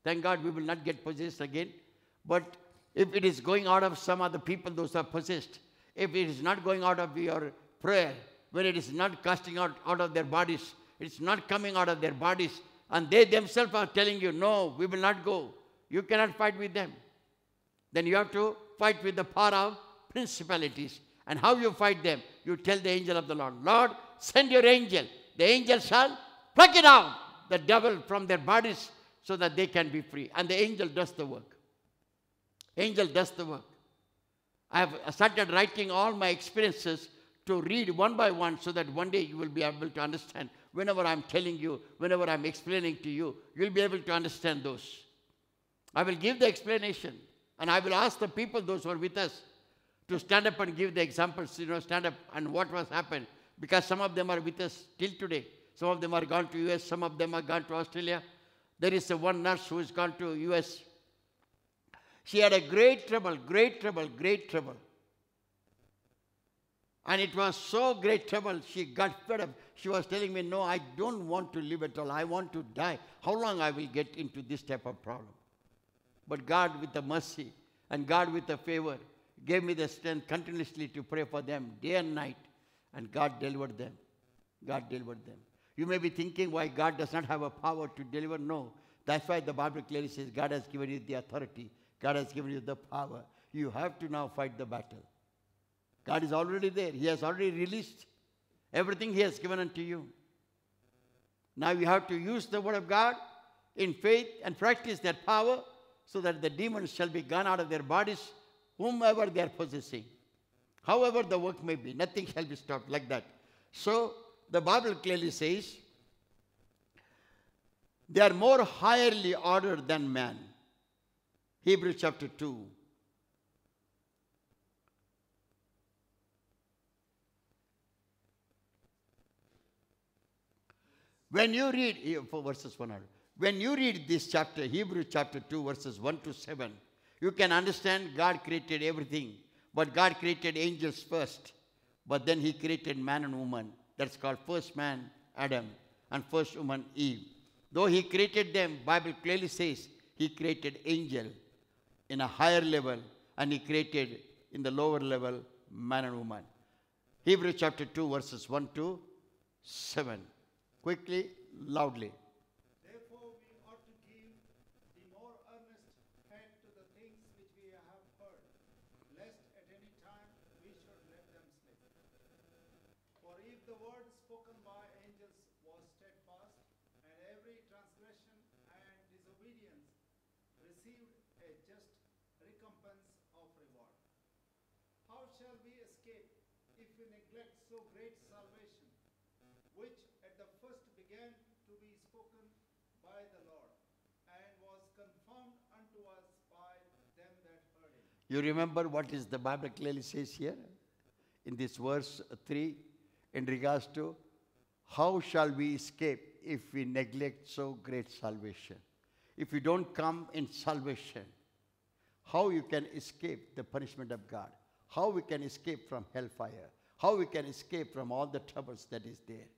thank God we will not get possessed again. But if it is going out of some other people, those are possessed. If it is not going out of your prayer, when it is not casting out, out of their bodies, it's not coming out of their bodies, and they themselves are telling you, no, we will not go. You cannot fight with them. Then you have to fight with the power of principalities. And how you fight them? You tell the angel of the Lord, Lord, send your angel. The angel shall pluck it out, the devil from their bodies, so that they can be free. And the angel does the work. Angel does the work. I have started writing all my experiences to read one by one so that one day you will be able to understand whenever I'm telling you, whenever I'm explaining to you, you'll be able to understand those. I will give the explanation and I will ask the people, those who are with us, to stand up and give the examples, you know, stand up and what was happened. Because some of them are with us till today. Some of them are gone to US, some of them are gone to Australia. There is a one nurse who has gone to US. She had a great trouble, great trouble, great trouble. And it was so great trouble. She got fed up. She was telling me, No, I don't want to live at all. I want to die. How long I will get into this type of problem? But God, with the mercy and God, with the favor, gave me the strength continuously to pray for them day and night. And God delivered them. God delivered them. You may be thinking why God does not have a power to deliver. No. That's why the Bible clearly says God has given you the authority, God has given you the power. You have to now fight the battle. God is already there. He has already released everything He has given unto you. Now you have to use the Word of God in faith and practice that power so that the demons shall be gone out of their bodies, whomever they are possessing. However, the work may be, nothing shall be stopped like that. So the Bible clearly says, they are more highly ordered than man. Hebrews chapter 2. When you read, eh, for verses 100, when you read this chapter, Hebrew chapter 2, verses 1 to 7, you can understand God created everything, but God created angels first, but then He created man and woman. That's called first man, Adam, and first woman, Eve. Though He created them, Bible clearly says He created angel in a higher level, and He created in the lower level, man and woman. Hebrew chapter 2, verses 1 to 7 quickly, loudly. You remember what is the Bible clearly says here in this verse 3 in regards to how shall we escape if we neglect so great salvation? If we don't come in salvation, how you can escape the punishment of God? How we can escape from hellfire? How we can escape from all the troubles that is there?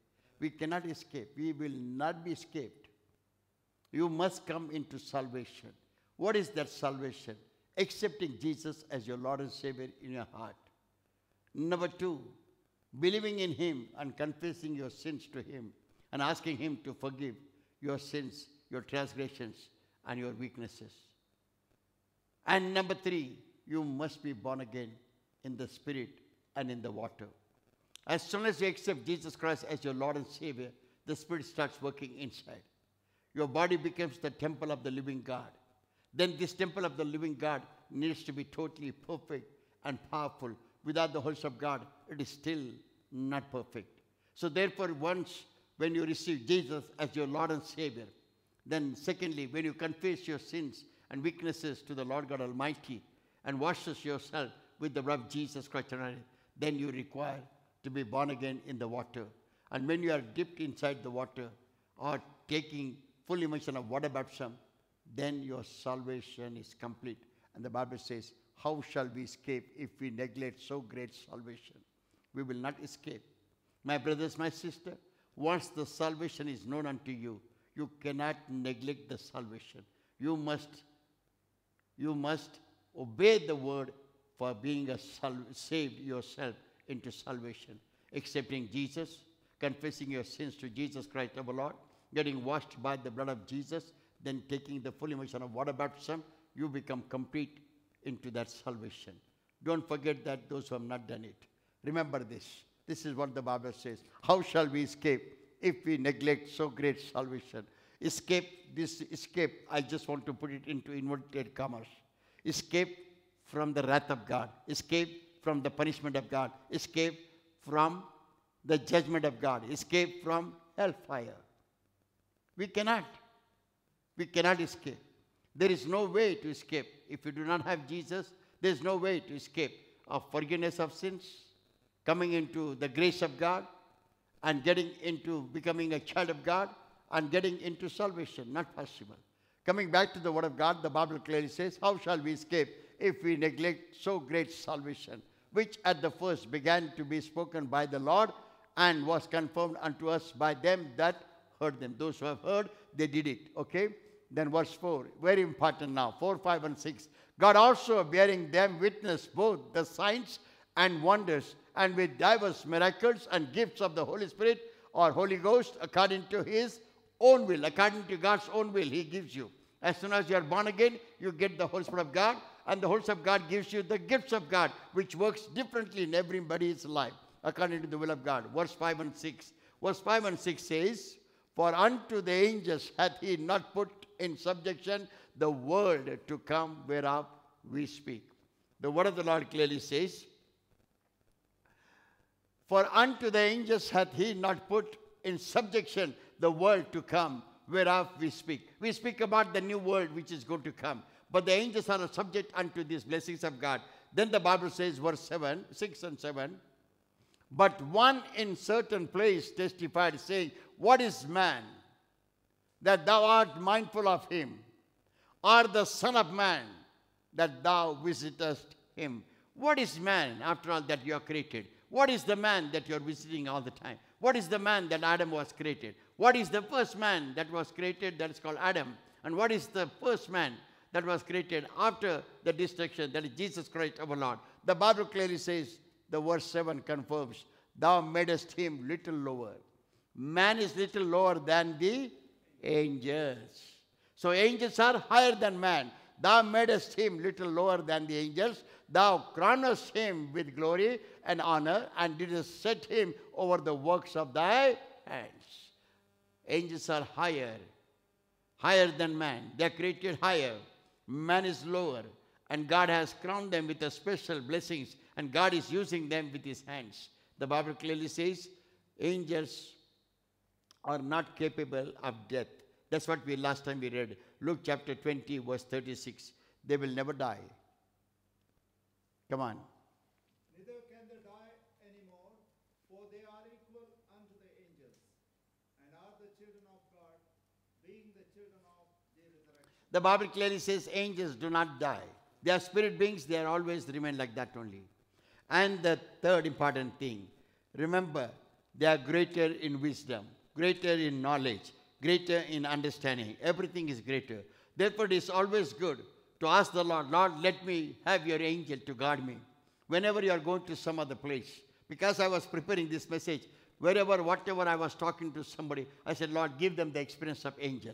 We cannot escape. We will not be escaped. You must come into salvation. What is that salvation? accepting Jesus as your Lord and Savior in your heart. Number two, believing in Him and confessing your sins to Him and asking Him to forgive your sins, your transgressions, and your weaknesses. And number three, you must be born again in the Spirit and in the water. As soon as you accept Jesus Christ as your Lord and Savior, the Spirit starts working inside. Your body becomes the temple of the living God then this temple of the living God needs to be totally perfect and powerful. Without the Holy of God, it is still not perfect. So therefore, once when you receive Jesus as your Lord and Savior, then secondly, when you confess your sins and weaknesses to the Lord God Almighty and washes yourself with the blood of Jesus Christ then you require to be born again in the water. And when you are dipped inside the water or taking full immersion of water baptism, then your salvation is complete. And the Bible says, How shall we escape if we neglect so great salvation? We will not escape. My brothers, my sister, once the salvation is known unto you, you cannot neglect the salvation. You must, you must obey the word for being a saved yourself into salvation, accepting Jesus, confessing your sins to Jesus Christ our Lord, getting washed by the blood of Jesus, then taking the full immersion of water baptism, you become complete into that salvation. Don't forget that those who have not done it. Remember this. This is what the Bible says. How shall we escape if we neglect so great salvation? Escape, this escape, I just want to put it into inverted commas. Escape from the wrath of God. Escape from the punishment of God. Escape from the judgment of God. Escape from hellfire. We cannot. We cannot escape. There is no way to escape. If you do not have Jesus, there is no way to escape of forgiveness of sins, coming into the grace of God, and getting into becoming a child of God, and getting into salvation. Not possible. Coming back to the Word of God, the Bible clearly says, How shall we escape if we neglect so great salvation, which at the first began to be spoken by the Lord and was confirmed unto us by them that heard them? Those who have heard they did it. Okay? Then verse 4, very important now 4, 5, and 6. God also bearing them witness both the signs and wonders, and with diverse miracles and gifts of the Holy Spirit or Holy Ghost according to His own will. According to God's own will, He gives you. As soon as you are born again, you get the Holy Spirit of God, and the Holy Spirit of God gives you the gifts of God, which works differently in everybody's life according to the will of God. Verse 5 and 6. Verse 5 and 6 says, for unto the angels hath he not put in subjection the world to come whereof we speak. The word of the Lord clearly says, For unto the angels hath he not put in subjection the world to come whereof we speak. We speak about the new world which is going to come. But the angels are subject unto these blessings of God. Then the Bible says, verse 7, 6 and 7, but one in certain place testified, saying, What is man that thou art mindful of him, or the Son of Man that thou visitest him? What is man, after all, that you are created? What is the man that you are visiting all the time? What is the man that Adam was created? What is the first man that was created that is called Adam? And what is the first man that was created after the destruction that is Jesus Christ our Lord? The Bible clearly says the verse 7 confirms, Thou madest him little lower. Man is little lower than the angels. So angels are higher than man. Thou madest him little lower than the angels. Thou crownest him with glory and honor, and didst set him over the works of thy hands. Angels are higher, higher than man. They are created higher. Man is lower, and God has crowned them with a special blessings and God is using them with his hands. The Bible clearly says angels are not capable of death. That's what we last time we read. Luke chapter 20, verse 36. They will never die. Come on. Neither can they die anymore, for they are equal unto the angels, and are the children of God, being the children of the resurrection. The Bible clearly says angels do not die. They are spirit beings, they are always remain like that only. And the third important thing, remember, they are greater in wisdom, greater in knowledge, greater in understanding. Everything is greater. Therefore, it is always good to ask the Lord, Lord, let me have your angel to guard me whenever you are going to some other place. Because I was preparing this message, wherever, whatever I was talking to somebody, I said, Lord, give them the experience of angel.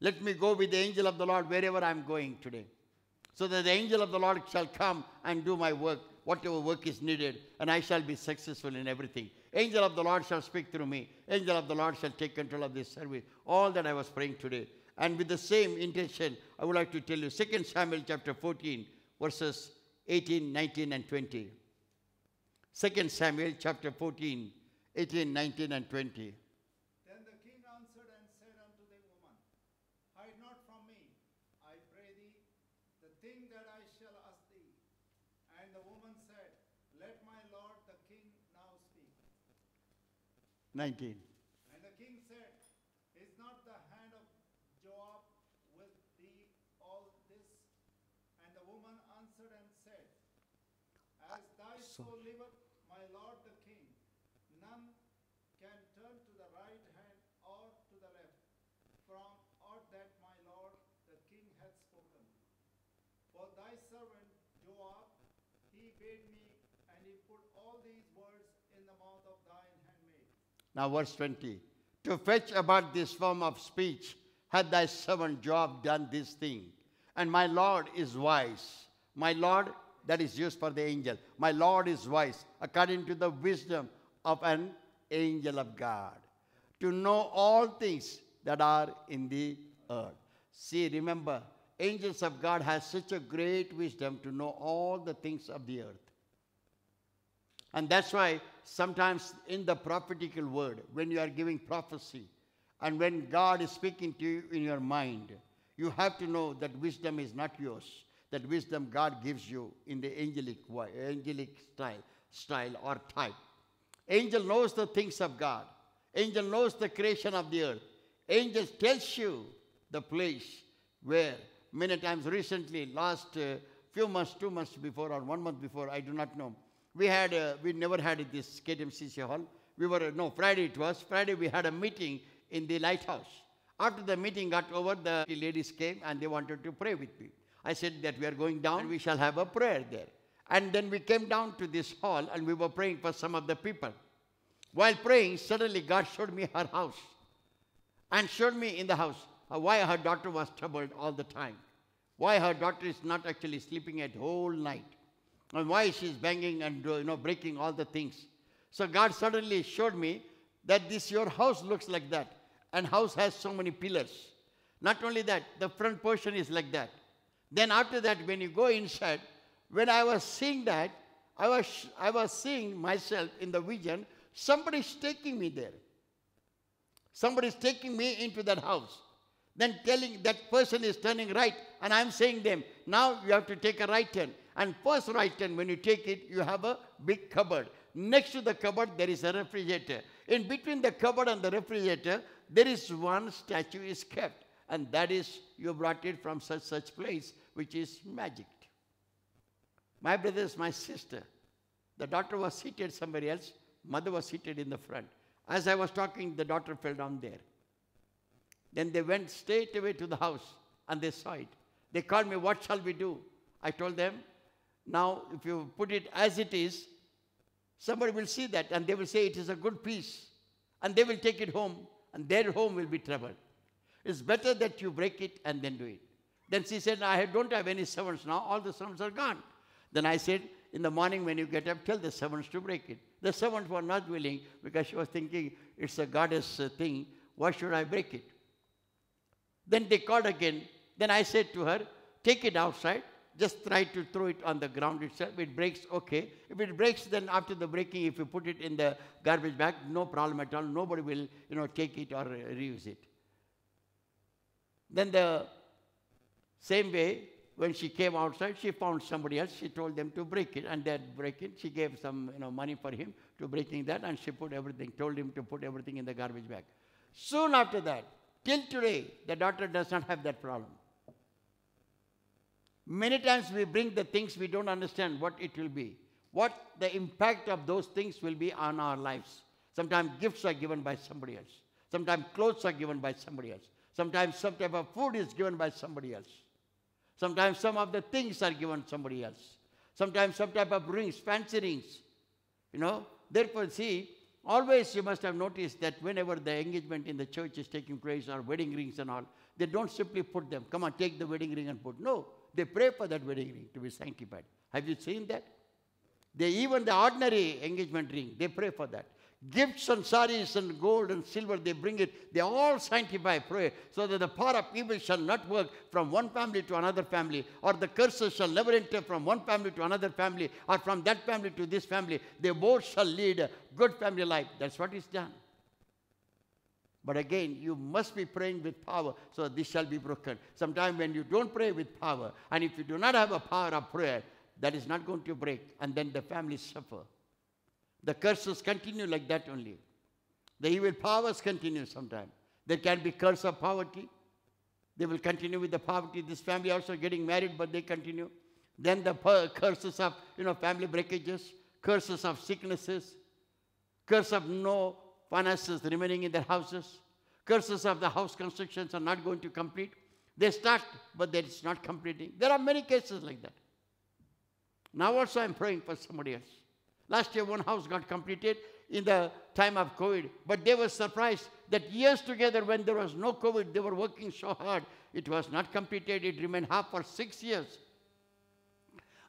Let me go with the angel of the Lord wherever I'm going today. So that the angel of the Lord shall come and do my work whatever work is needed, and I shall be successful in everything. Angel of the Lord shall speak through me. Angel of the Lord shall take control of this service. All that I was praying today. And with the same intention, I would like to tell you 2 Samuel chapter 14, verses 18, 19, and 20. 2 Samuel chapter 14, 18, 19, and 20. 19. Now, verse 20. To fetch about this form of speech had thy servant Job done this thing. And my Lord is wise. My Lord, that is used for the angel. My Lord is wise, according to the wisdom of an angel of God, to know all things that are in the earth. See, remember, angels of God has such a great wisdom to know all the things of the earth. And that's why sometimes in the prophetical word, when you are giving prophecy and when God is speaking to you in your mind, you have to know that wisdom is not yours. That wisdom God gives you in the angelic way, angelic style, style or type. Angel knows the things of God. Angel knows the creation of the earth. Angel tells you the place where many times recently, last uh, few months, two months before or one month before, I do not know, we had, uh, we never had this KTMCC hall. We were, no, Friday it was. Friday we had a meeting in the lighthouse. After the meeting got over, the ladies came and they wanted to pray with me. I said that we are going down, we shall have a prayer there. And then we came down to this hall and we were praying for some of the people. While praying, suddenly God showed me her house and showed me in the house why her daughter was troubled all the time, why her daughter is not actually sleeping at whole night. And why she's banging and you know breaking all the things. So God suddenly showed me that this your house looks like that. And house has so many pillars. Not only that, the front portion is like that. Then after that, when you go inside, when I was seeing that, I was, I was seeing myself in the vision, Somebody is taking me there. Somebody is taking me into that house. Then telling that person is turning right, and I'm saying them, now you have to take a right turn. And first right hand, when you take it, you have a big cupboard. Next to the cupboard, there is a refrigerator. In between the cupboard and the refrigerator, there is one statue is kept. And that is, you brought it from such such place, which is magic. My brothers, my sister, the daughter was seated somewhere else. Mother was seated in the front. As I was talking, the daughter fell down there. Then they went straight away to the house and they saw it. They called me, What shall we do? I told them, now, if you put it as it is, somebody will see that and they will say it is a good piece. And they will take it home and their home will be troubled. It's better that you break it and then do it. Then she said, I don't have any servants now. All the servants are gone. Then I said, in the morning when you get up, tell the servants to break it. The servants were not willing because she was thinking, it's a goddess uh, thing. Why should I break it? Then they called again. Then I said to her, take it outside just try to throw it on the ground itself. It breaks, okay. If it breaks, then after the breaking, if you put it in the garbage bag, no problem at all. Nobody will, you know, take it or reuse it. Then the same way, when she came outside, she found somebody else. She told them to break it, and they break it. She gave some, you know, money for him to breaking that, and she put everything. Told him to put everything in the garbage bag. Soon after that, till today, the daughter does not have that problem. Many times we bring the things we don't understand what it will be, what the impact of those things will be on our lives. Sometimes gifts are given by somebody else. Sometimes clothes are given by somebody else. Sometimes some type of food is given by somebody else. Sometimes some of the things are given somebody else. Sometimes some type of rings, fancy rings. You know, therefore, see, always you must have noticed that whenever the engagement in the church is taking place or wedding rings and all, they don't simply put them, come on, take the wedding ring and put. No they pray for that wedding ring to be sanctified. Have you seen that? They even the ordinary engagement ring, they pray for that. Gifts and saris and gold and silver, they bring it. They all sanctify prayer so that the power of evil shall not work from one family to another family, or the curses shall never enter from one family to another family, or from that family to this family. They both shall lead a good family life. That's what is done. But again, you must be praying with power so this shall be broken. Sometimes when you don't pray with power, and if you do not have a power of prayer, that is not going to break, and then the families suffer. The curses continue like that only. The evil powers continue sometimes. There can be curse of poverty. They will continue with the poverty. This family also getting married, but they continue. Then the curses of you know family breakages, curses of sicknesses, curse of no finances remaining in their houses. Curses of the house constructions are not going to complete. They start, but that is not completing. There are many cases like that. Now also I'm praying for somebody else. Last year one house got completed in the time of COVID, but they were surprised that years together when there was no COVID, they were working so hard. It was not completed. It remained half for six years.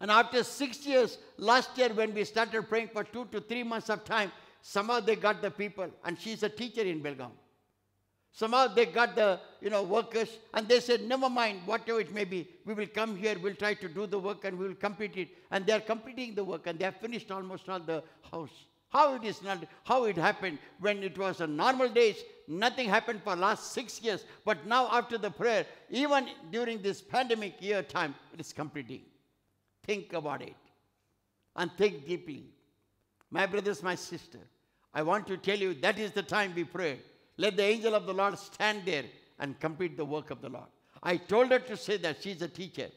And after six years, last year when we started praying for two to three months of time, Somehow they got the people, and she's a teacher in Belgaum. Somehow they got the you know workers, and they said, never mind, whatever it may be, we will come here, we'll try to do the work, and we will complete it. And they are completing the work, and they have finished almost all the house. How it is not, how it happened when it was a normal days, nothing happened for last six years, but now after the prayer, even during this pandemic year time, it is completing. Think about it, and think deeply. My brothers, my sister, I want to tell you that is the time we pray. Let the angel of the Lord stand there and complete the work of the Lord. I told her to say that. She's a teacher.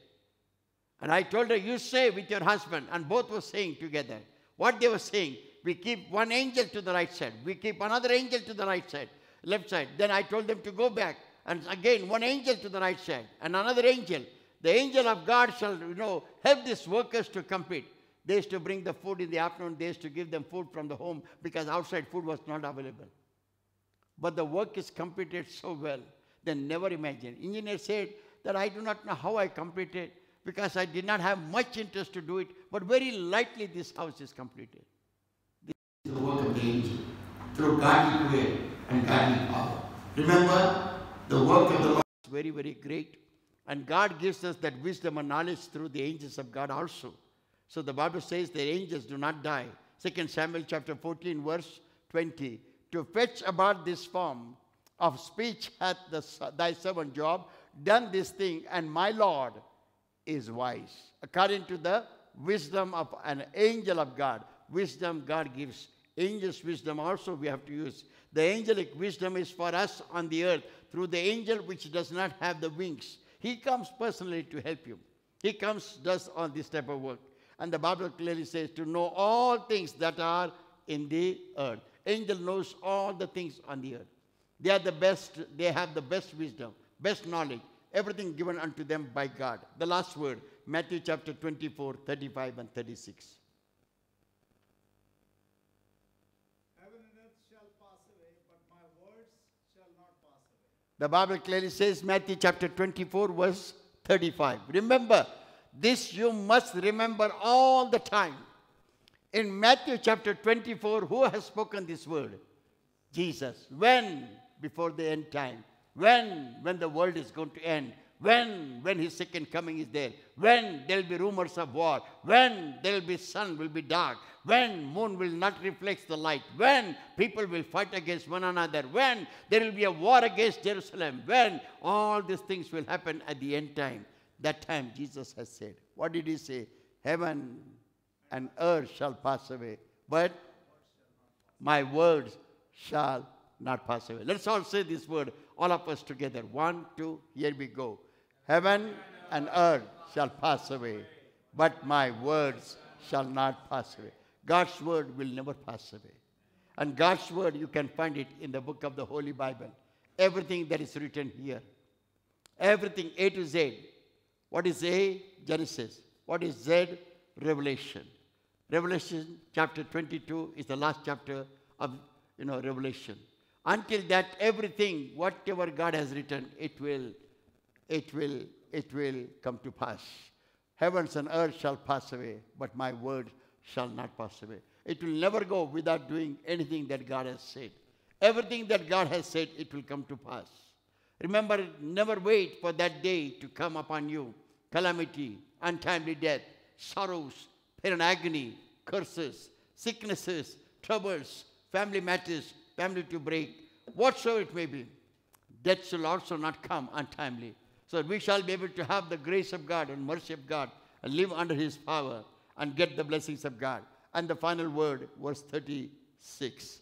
And I told her, you say with your husband. And both were saying together. What they were saying, we keep one angel to the right side. We keep another angel to the right side, left side. Then I told them to go back. And again, one angel to the right side and another angel. The angel of God shall, you know, help these workers to complete. They used to bring the food in the afternoon, they used to give them food from the home because outside food was not available. But the work is completed so well, they never imagined. Engineer said that I do not know how I completed because I did not have much interest to do it, but very lightly this house is completed. This is the work of the angel through godly will and godly power. Remember, the work of the Lord is very, very great. And God gives us that wisdom and knowledge through the angels of God also. So the Bible says their angels do not die. Second Samuel chapter 14, verse 20. To fetch about this form of speech hath the, thy servant Job done this thing, and my Lord is wise. According to the wisdom of an angel of God, wisdom God gives. Angel's wisdom also we have to use. The angelic wisdom is for us on the earth through the angel which does not have the wings. He comes personally to help you. He comes, does all this type of work. And the Bible clearly says to know all things that are in the earth. Angel knows all the things on the earth. They are the best, they have the best wisdom, best knowledge, everything given unto them by God. The last word, Matthew chapter 24, 35 and 36. The Bible clearly says, Matthew chapter 24, verse 35. Remember, this you must remember all the time. In Matthew chapter 24, who has spoken this word? Jesus. When? Before the end time. When? When the world is going to end. When? When his second coming is there. When there will be rumors of war. When there will be sun will be dark. When moon will not reflect the light. When people will fight against one another. When there will be a war against Jerusalem. When all these things will happen at the end time. That time Jesus has said, what did he say? Heaven and earth shall pass away, but my words shall not pass away. Let's all say this word, all of us together. One, two, here we go. Heaven and earth shall pass away, but my words shall not pass away. God's word will never pass away. And God's word, you can find it in the book of the Holy Bible. Everything that is written here, everything A to Z, what is A? Genesis. What is Z? Revelation. Revelation chapter 22 is the last chapter of, you know, Revelation. Until that, everything, whatever God has written, it will, it will, it will come to pass. Heavens and earth shall pass away, but my word shall not pass away. It will never go without doing anything that God has said. Everything that God has said, it will come to pass. Remember, never wait for that day to come upon you calamity, untimely death, sorrows, pain and agony, curses, sicknesses, troubles, family matters, family to break, whatsoever it may be, death shall also not come untimely. So we shall be able to have the grace of God and mercy of God and live under His power and get the blessings of God. And the final word, verse 36.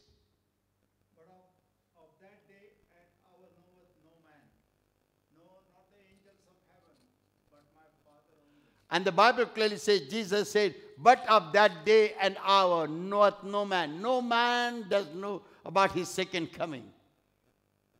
And the Bible clearly says, Jesus said, but of that day and hour knoweth no man. No man does know about his second coming.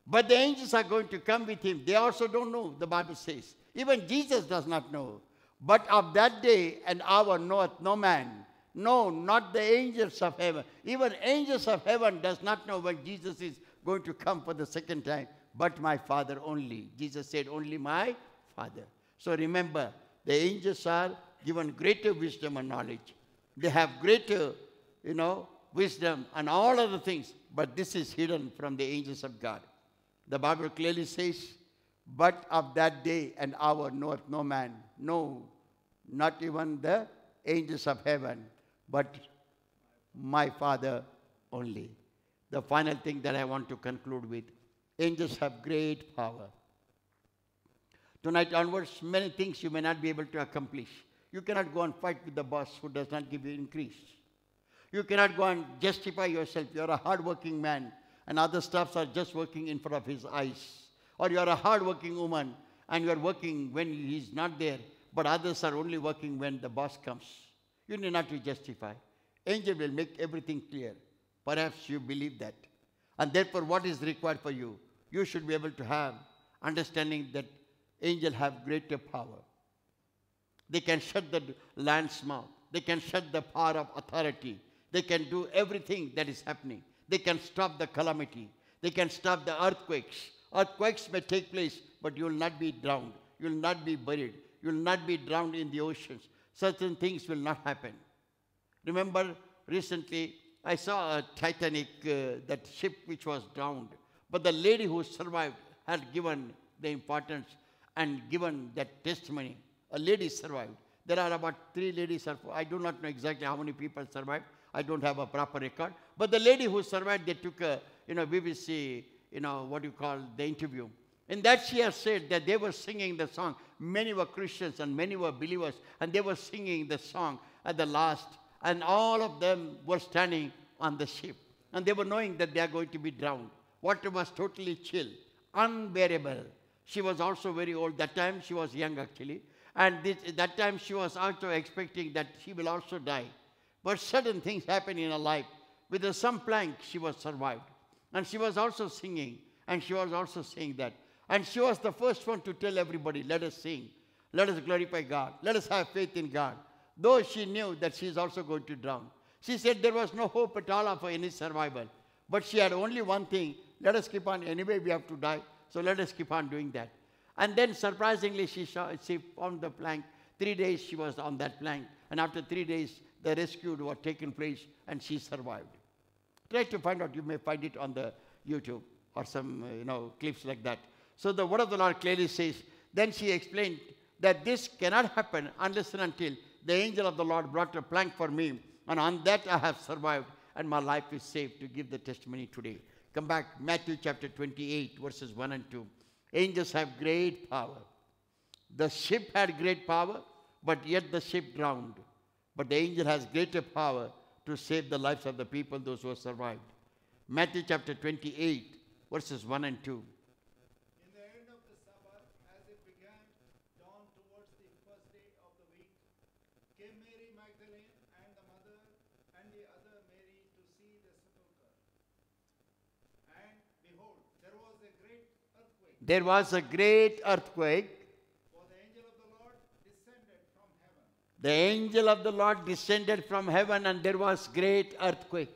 But the angels are going to come with him. They also don't know, the Bible says. Even Jesus does not know. But of that day and hour knoweth no man. No, not the angels of heaven. Even angels of heaven does not know when Jesus is going to come for the second time. But my Father only. Jesus said, only my Father. So remember, the angels are given greater wisdom and knowledge. They have greater, you know, wisdom and all other things, but this is hidden from the angels of God. The Bible clearly says, But of that day and hour knoweth no man, no, not even the angels of heaven, but my Father only. The final thing that I want to conclude with angels have great power. Tonight onwards, many things you may not be able to accomplish. You cannot go and fight with the boss who does not give you increase. You cannot go and justify yourself. You're a hardworking man, and other staffs are just working in front of his eyes. Or you're a hardworking woman, and you're working when he is not there, but others are only working when the boss comes. You need not to justify. Angel will make everything clear. Perhaps you believe that. And therefore, what is required for you? You should be able to have understanding that Angels have greater power. They can shut the land's mouth. They can shut the power of authority. They can do everything that is happening. They can stop the calamity. They can stop the earthquakes. Earthquakes may take place, but you will not be drowned. You will not be buried. You will not be drowned in the oceans. Certain things will not happen. Remember, recently I saw a Titanic, uh, that ship which was drowned. But the lady who survived had given the importance and given that testimony. A lady survived. There are about three ladies, I do not know exactly how many people survived. I don't have a proper record. But the lady who survived, they took a, you know, BBC, you know, what you call the interview. In that she has said that they were singing the song. Many were Christians and many were believers, and they were singing the song at the last, and all of them were standing on the ship. And they were knowing that they are going to be drowned. Water was totally chill, unbearable. She was also very old. That time she was young actually. And this, that time she was also expecting that she will also die. But certain things happen in her life. With some plank, she was survived. And she was also singing. And she was also saying that. And she was the first one to tell everybody, let us sing. Let us glorify God. Let us have faith in God. Though she knew that she is also going to drown. She said there was no hope at all for any survival. But she had only one thing. Let us keep on. Anyway, we have to die. So let us keep on doing that. And then surprisingly, she, saw, she found the plank. Three days she was on that plank. And after three days, the rescue was taken place and she survived. Try to find out. You may find it on the YouTube or some uh, you know clips like that. So the word of the Lord clearly says, then she explained that this cannot happen unless and until the angel of the Lord brought a plank for me, and on that I have survived, and my life is saved to give the testimony today. Come back, Matthew chapter 28, verses 1 and 2. Angels have great power. The ship had great power, but yet the ship drowned. But the angel has greater power to save the lives of the people, those who have survived. Matthew chapter 28, verses 1 and 2. there was a great earthquake. The angel of the Lord descended from heaven and there was great earthquake.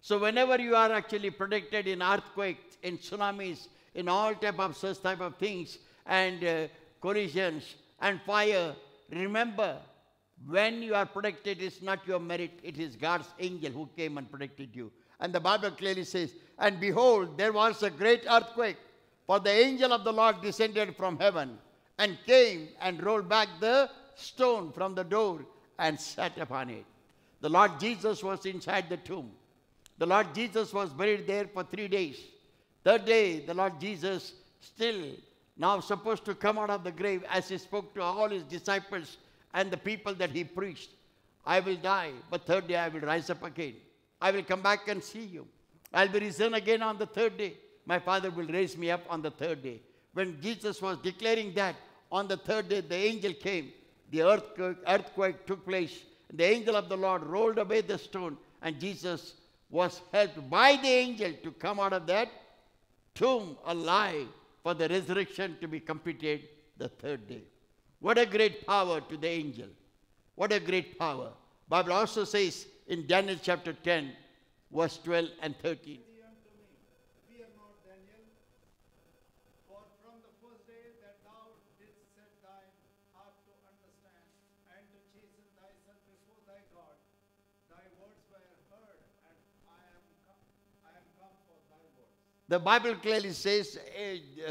So whenever you are actually predicted in earthquakes, in tsunamis, in all type of such type of things and uh, collisions and fire, remember when you are predicted, it's not your merit, it is God's angel who came and predicted you. And the Bible clearly says, and behold, there was a great earthquake for the angel of the Lord descended from heaven and came and rolled back the stone from the door and sat upon it. The Lord Jesus was inside the tomb. The Lord Jesus was buried there for three days. Third day, the Lord Jesus still now supposed to come out of the grave as he spoke to all his disciples and the people that he preached. I will die, but third day I will rise up again. I will come back and see you. I'll be risen again on the third day my Father will raise me up on the third day. When Jesus was declaring that, on the third day the angel came. The earthquake, earthquake took place. The angel of the Lord rolled away the stone, and Jesus was helped by the angel to come out of that tomb alive for the resurrection to be completed the third day. What a great power to the angel. What a great power. Bible also says in Daniel chapter 10, verse 12 and 13. The Bible clearly says uh,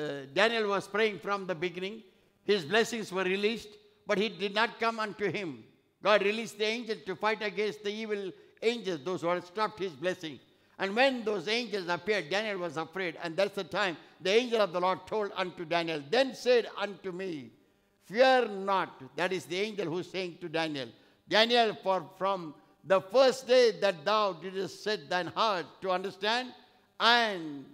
uh, Daniel was praying from the beginning. His blessings were released, but he did not come unto him. God released the angels to fight against the evil angels, those who had stopped his blessing. And when those angels appeared, Daniel was afraid. And that's the time the angel of the Lord told unto Daniel, Then said unto me, Fear not. That is the angel who's saying to Daniel, Daniel, for from the first day that thou didst set thine heart to understand and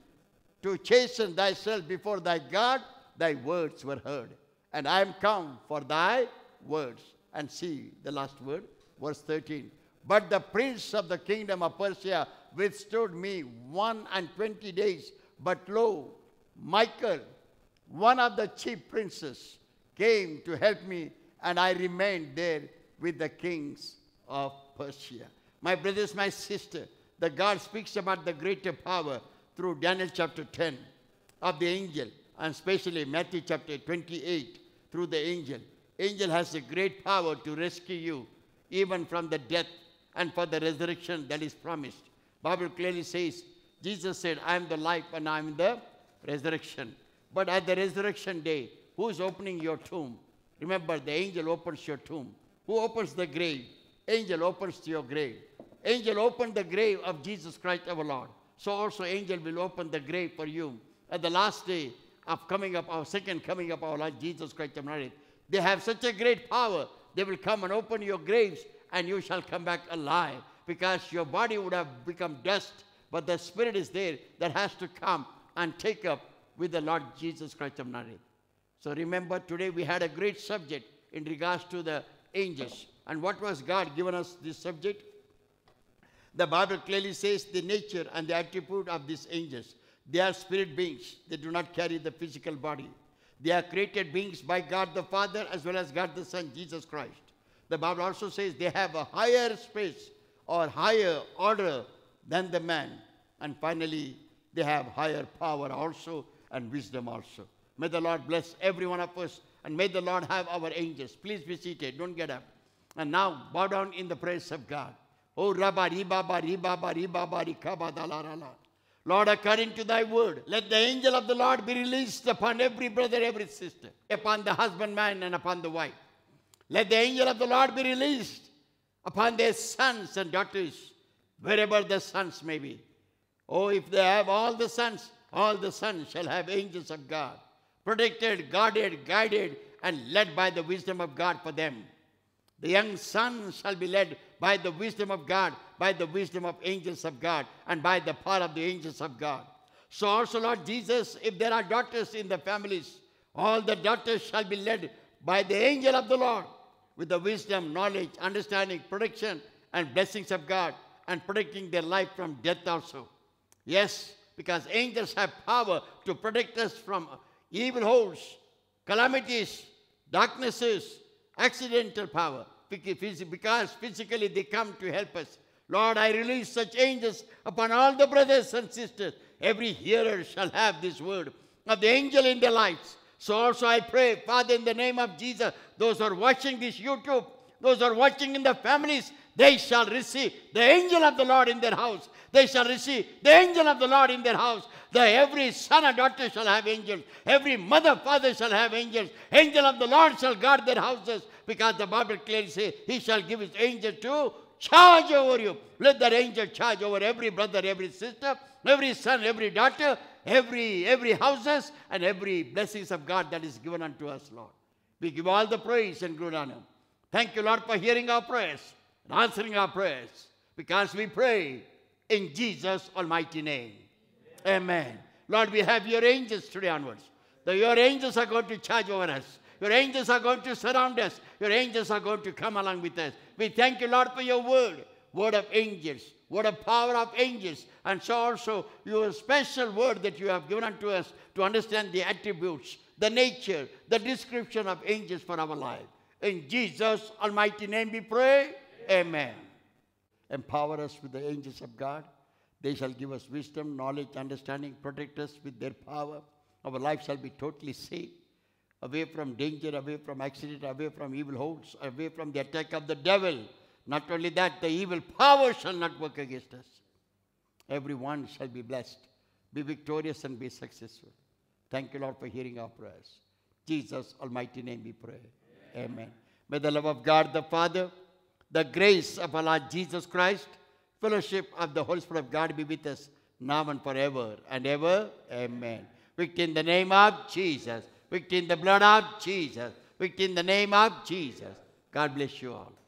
to chasten thyself before thy God, thy words were heard. And I am come for thy words. And see the last word, verse 13. But the prince of the kingdom of Persia withstood me one and twenty days. But lo, Michael, one of the chief princes, came to help me, and I remained there with the kings of Persia. My brothers, my sister, the God speaks about the greater power through Daniel chapter 10 of the angel, and especially Matthew chapter 28 through the angel. Angel has a great power to rescue you even from the death and for the resurrection that is promised. Bible clearly says, Jesus said, I am the life and I am the resurrection. But at the resurrection day, who is opening your tomb? Remember, the angel opens your tomb. Who opens the grave? Angel opens your grave. Angel opened the grave of Jesus Christ our Lord so also angel will open the grave for you. At the last day of coming up, our second coming up, our Lord Jesus Christ of Nazareth, they have such a great power. They will come and open your graves, and you shall come back alive, because your body would have become dust, but the spirit is there that has to come and take up with the Lord Jesus Christ of Nazareth. So remember, today we had a great subject in regards to the angels. And what was God given us this subject? The Bible clearly says the nature and the attribute of these angels. They are spirit beings. They do not carry the physical body. They are created beings by God the Father as well as God the Son, Jesus Christ. The Bible also says they have a higher space or higher order than the man. And finally, they have higher power also and wisdom also. May the Lord bless every one of us and may the Lord have our angels. Please be seated. Don't get up. And now bow down in the praise of God. Oh, rabari babari babari babari kabadalarala. Lord, according to thy word, let the angel of the Lord be released upon every brother, every sister, upon the husbandman and upon the wife. Let the angel of the Lord be released upon their sons and daughters, wherever the sons may be. Oh, if they have all the sons, all the sons shall have angels of God, protected, guarded, guided, and led by the wisdom of God for them. The young sons shall be led by the wisdom of God, by the wisdom of angels of God, and by the power of the angels of God. So also, Lord Jesus, if there are daughters in the families, all the daughters shall be led by the angel of the Lord with the wisdom, knowledge, understanding, protection, and blessings of God, and protecting their life from death also. Yes, because angels have power to protect us from evil holes, calamities, darknesses, accidental power because physically they come to help us. Lord, I release such angels upon all the brothers and sisters. Every hearer shall have this word of the angel in their lives. So also I pray, Father, in the name of Jesus, those who are watching this YouTube, those who are watching in the families, they shall receive the angel of the Lord in their house. They shall receive the angel of the Lord in their house. The every son or daughter shall have angels. Every mother, father shall have angels. Angel of the Lord shall guard their houses because the Bible clearly says, He shall give His angel to charge over you. Let that angel charge over every brother, every sister, every son, every daughter, every, every houses, and every blessings of God that is given unto us, Lord. We give all the praise and glory on Him. Thank you, Lord, for hearing our prayers and answering our prayers because we pray in Jesus' almighty name. Amen. Amen. Lord, we have your angels today onwards. So your angels are going to charge over us. Your angels are going to surround us. Your angels are going to come along with us. We thank you, Lord, for your word, word of angels, word of power of angels, and so also your special word that you have given unto us to understand the attributes, the nature, the description of angels for our life. In Jesus' almighty name we pray. Amen. Empower us with the angels of God. They shall give us wisdom, knowledge, understanding, protect us with their power. Our life shall be totally safe away from danger, away from accident, away from evil holds, away from the attack of the devil. Not only that, the evil power shall not work against us. Everyone shall be blessed, be victorious, and be successful. Thank you, Lord, for hearing our prayers. Jesus' almighty name we pray. Amen. Amen. May the love of God the Father, the grace of our Lord Jesus Christ, fellowship of the Holy Spirit of God be with us now and forever and ever. Amen. Victor, in the name of Jesus victory in the blood of Jesus, victory in the name of Jesus. God bless you all.